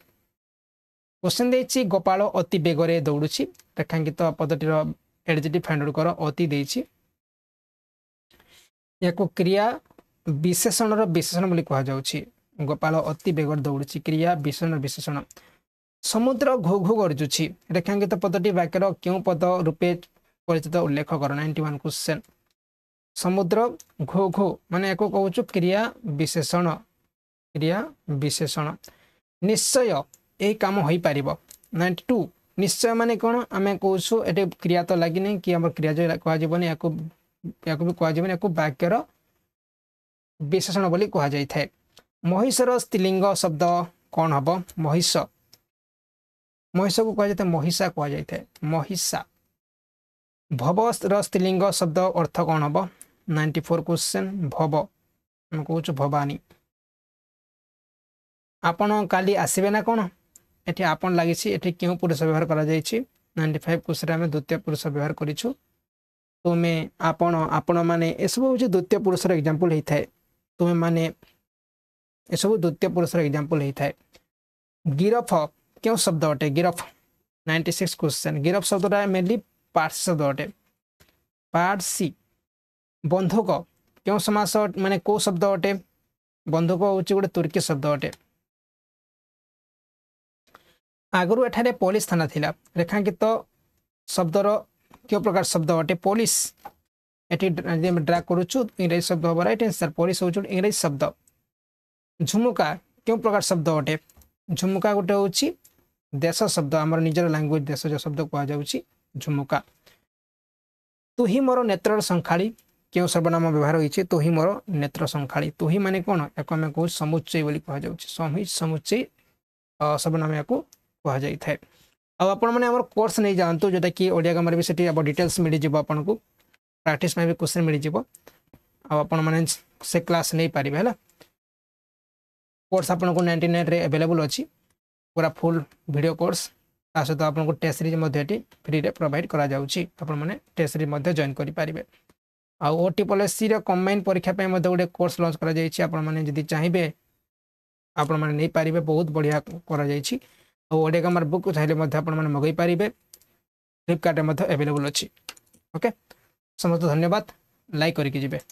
କ୍ୱେଶ୍ଚିନ୍ ଦେଇଛି ଗୋପାଳ ଅତି ବେଗରେ ଦୌଡ଼ୁଛି ରେଖାଙ୍କିତ ପଦଟିର ଏଡ଼ିଜିଟି ଫାଣ୍ଡୁଡ଼ୁକର ଅତି ଦେଇଛି ଏହାକୁ କ୍ରିୟା ବିଶେଷଣର ବିଶେଷଣ ବୋଲି କୁହାଯାଉଛି ଗୋପାଳ ଅତି ବେଗରେ ଦୌଡ଼ୁଛି କ୍ରିୟା ବିଶେଷଣ ବିଶେଷଣ ସମୁଦ୍ର ଘୋ ଘୋ ଗର୍ଜୁଛି ରେଖାଙ୍କିତ ପଦଟି ବାକ୍ୟର କେଉଁ ପଦ ରୂପେ ପରିଚିତ ଉଲ୍ଲେଖ କର ନାଇଣ୍ଟି ୱାନ୍ କ୍ୱେଶ୍ଚେନ୍ ସମୁଦ୍ର ଘୋ ଘୋ ମାନେ ଏହାକୁ କହୁଛୁ କ୍ରିୟା ବିଶେଷଣ କ୍ରିୟା ବିଶେଷଣ ନିଶ୍ଚୟ এই কাম হৈ পাৰিব নাইণ্টি টু নিশ্চয় মানে কোন আমি কৈছো এইটো ক্ৰিয়াটো লাগি নাই কি আমাৰ ক্ৰিয়া কোৱা যাবনে একো একো বি কোৱা যাবনে একো বাক্যৰ বিশেষণ বুলি কোৱা যাই থাকে মহিষৰ স্ত্ৰীলিংগ শব্দ কণ হ'ব মহিষ মহিষকু কোৱা যায় মহিষা কোৱা যাই থাকে মহিষা ভৱৰ স্ত্ৰীলিংগ শব্দ অৰ্থ কণ হ'ব নাইণ্টি ফ'ৰ কুৱেশ্যন ভৱ আমি কৈছো ভৱানী আপোন কালি আচিব না কোনো ये आपण लगी क्यों पुरुष व्यवहार कर नाइंटी फाइव क्वेश्चन आम द्वितीय पुरुष व्यवहार करूँ तुम्हें आपण आपण मैंने सब हूँ द्वितीय पुरुष एक्जामपल होता है तुम्हें मैंने सब द्वितीय पुरुष एग्जाम्पल होता है गिरफ क्यों शब्द अटे गिरफ नाइंटी सिक्स क्वेश्चन गिरफ शब्द मेनली पार्सी शब्द अटे पार्सी बंधुक क्यों समास मानने को शब्द अटे बंधुक हूँ गोटे तुर्की शब्द अटे ଆଗରୁ ଏଠାରେ ପୋଲିସ ଥାନା ଥିଲା ରେଖାଙ୍କିତ ଶବ୍ଦର କେଉଁ ପ୍ରକାର ଶବ୍ଦ ଅଟେ ପୋଲିସ ଏଠି ଯଦି ଆମେ ଡ୍ରାକ୍ କରୁଛୁ ଇଂରାଜୀ ଶବ୍ଦ ହେବ ରାଇଟ୍ ଆନ୍ସର୍ ପୋଲିସ ହେଉଛି ଗୋଟେ ଇଂରାଜୀ ଶବ୍ଦ ଝୁମୁକା କେଉଁ ପ୍ରକାର ଶବ୍ଦ ଅଟେ ଝୁମୁକା ଗୋଟେ ହେଉଛି ଦେଶ ଶବ୍ଦ ଆମର ନିଜର ଲାଙ୍ଗୁଏଜ୍ ଦେଶଜ ଶବ୍ଦ କୁହାଯାଉଛି ଝୁମୁକା ତୁହି ମୋର ନେତ୍ରର ସଂଖାଳି କେଉଁ ସର୍ବନାମ ବ୍ୟବହାର ହୋଇଛି ତୁହି ମୋର ନେତ୍ର ସଂଖାଳି ତୁହି ମାନେ କ'ଣ ୟାକୁ ଆମେ କହୁ ସମୁଚ୍ଚୟ ବୋଲି କୁହାଯାଉଛି ସମୁଚ୍ଚୟ ସର୍ବନାମ ୟାକୁ କୁହାଯାଇଥାଏ ଆଉ ଆପଣମାନେ ଆମର କୋର୍ସ ନେଇ ଯାଆନ୍ତୁ ଯେଉଁଟାକି ଓଡ଼ିଆ ଗ୍ରାମର ବି ସେଠି ଆମର ଡିଟେଲ୍ସ ମିଳିଯିବ ଆପଣଙ୍କୁ ପ୍ରାକ୍ଟିସ୍ ପାଇଁ ବି କୋଶ୍ଚିନ୍ ମିଳିଯିବ ଆଉ ଆପଣମାନେ ସେ କ୍ଲାସ୍ ନେଇପାରିବେ ହେଲା କୋର୍ସ ଆପଣଙ୍କୁ ନାଇଣ୍ଟି ନାଇନ୍ରେ ଆଭେଲେବୁଲ୍ ଅଛି ପୁରା ଫୁଲ୍ ଭିଡ଼ିଓ କୋର୍ସ ତା ସହିତ ଆପଣଙ୍କୁ ଟେଷ୍ଟ ସିରିଜ୍ ମଧ୍ୟ ଏଠି ଫ୍ରିରେ ପ୍ରୋଭାଇଡ଼ କରାଯାଉଛି ଆପଣମାନେ ଟେଷ୍ଟ ସିରିଜ୍ ମଧ୍ୟ ଜଏନ୍ କରିପାରିବେ ଆଉ ଓ ଟି ପଲିସିର କମ୍ବାଇନ୍ ପରୀକ୍ଷା ପାଇଁ ମଧ୍ୟ ଗୋଟେ କୋର୍ସ ଲଞ୍ଚ କରାଯାଇଛି ଆପଣମାନେ ଯଦି ଚାହିଁବେ ଆପଣମାନେ ନେଇପାରିବେ ବହୁତ ବଢ଼ିଆ କରାଯାଇଛି ଆଉ ଓଡ଼ିଆ ଗ୍ରାମାର ବୁକ୍ ଚାହିଁଲେ ମଧ୍ୟ ଆପଣମାନେ ମଗାଇ ପାରିବେ ଫ୍ଲିପକାର୍ଟରେ ମଧ୍ୟ ଆଭେଲେବୁଲ୍ ଅଛି ଓକେ ସମସ୍ତ ଧନ୍ୟବାଦ ଲାଇକ୍ କରିକି ଯିବେ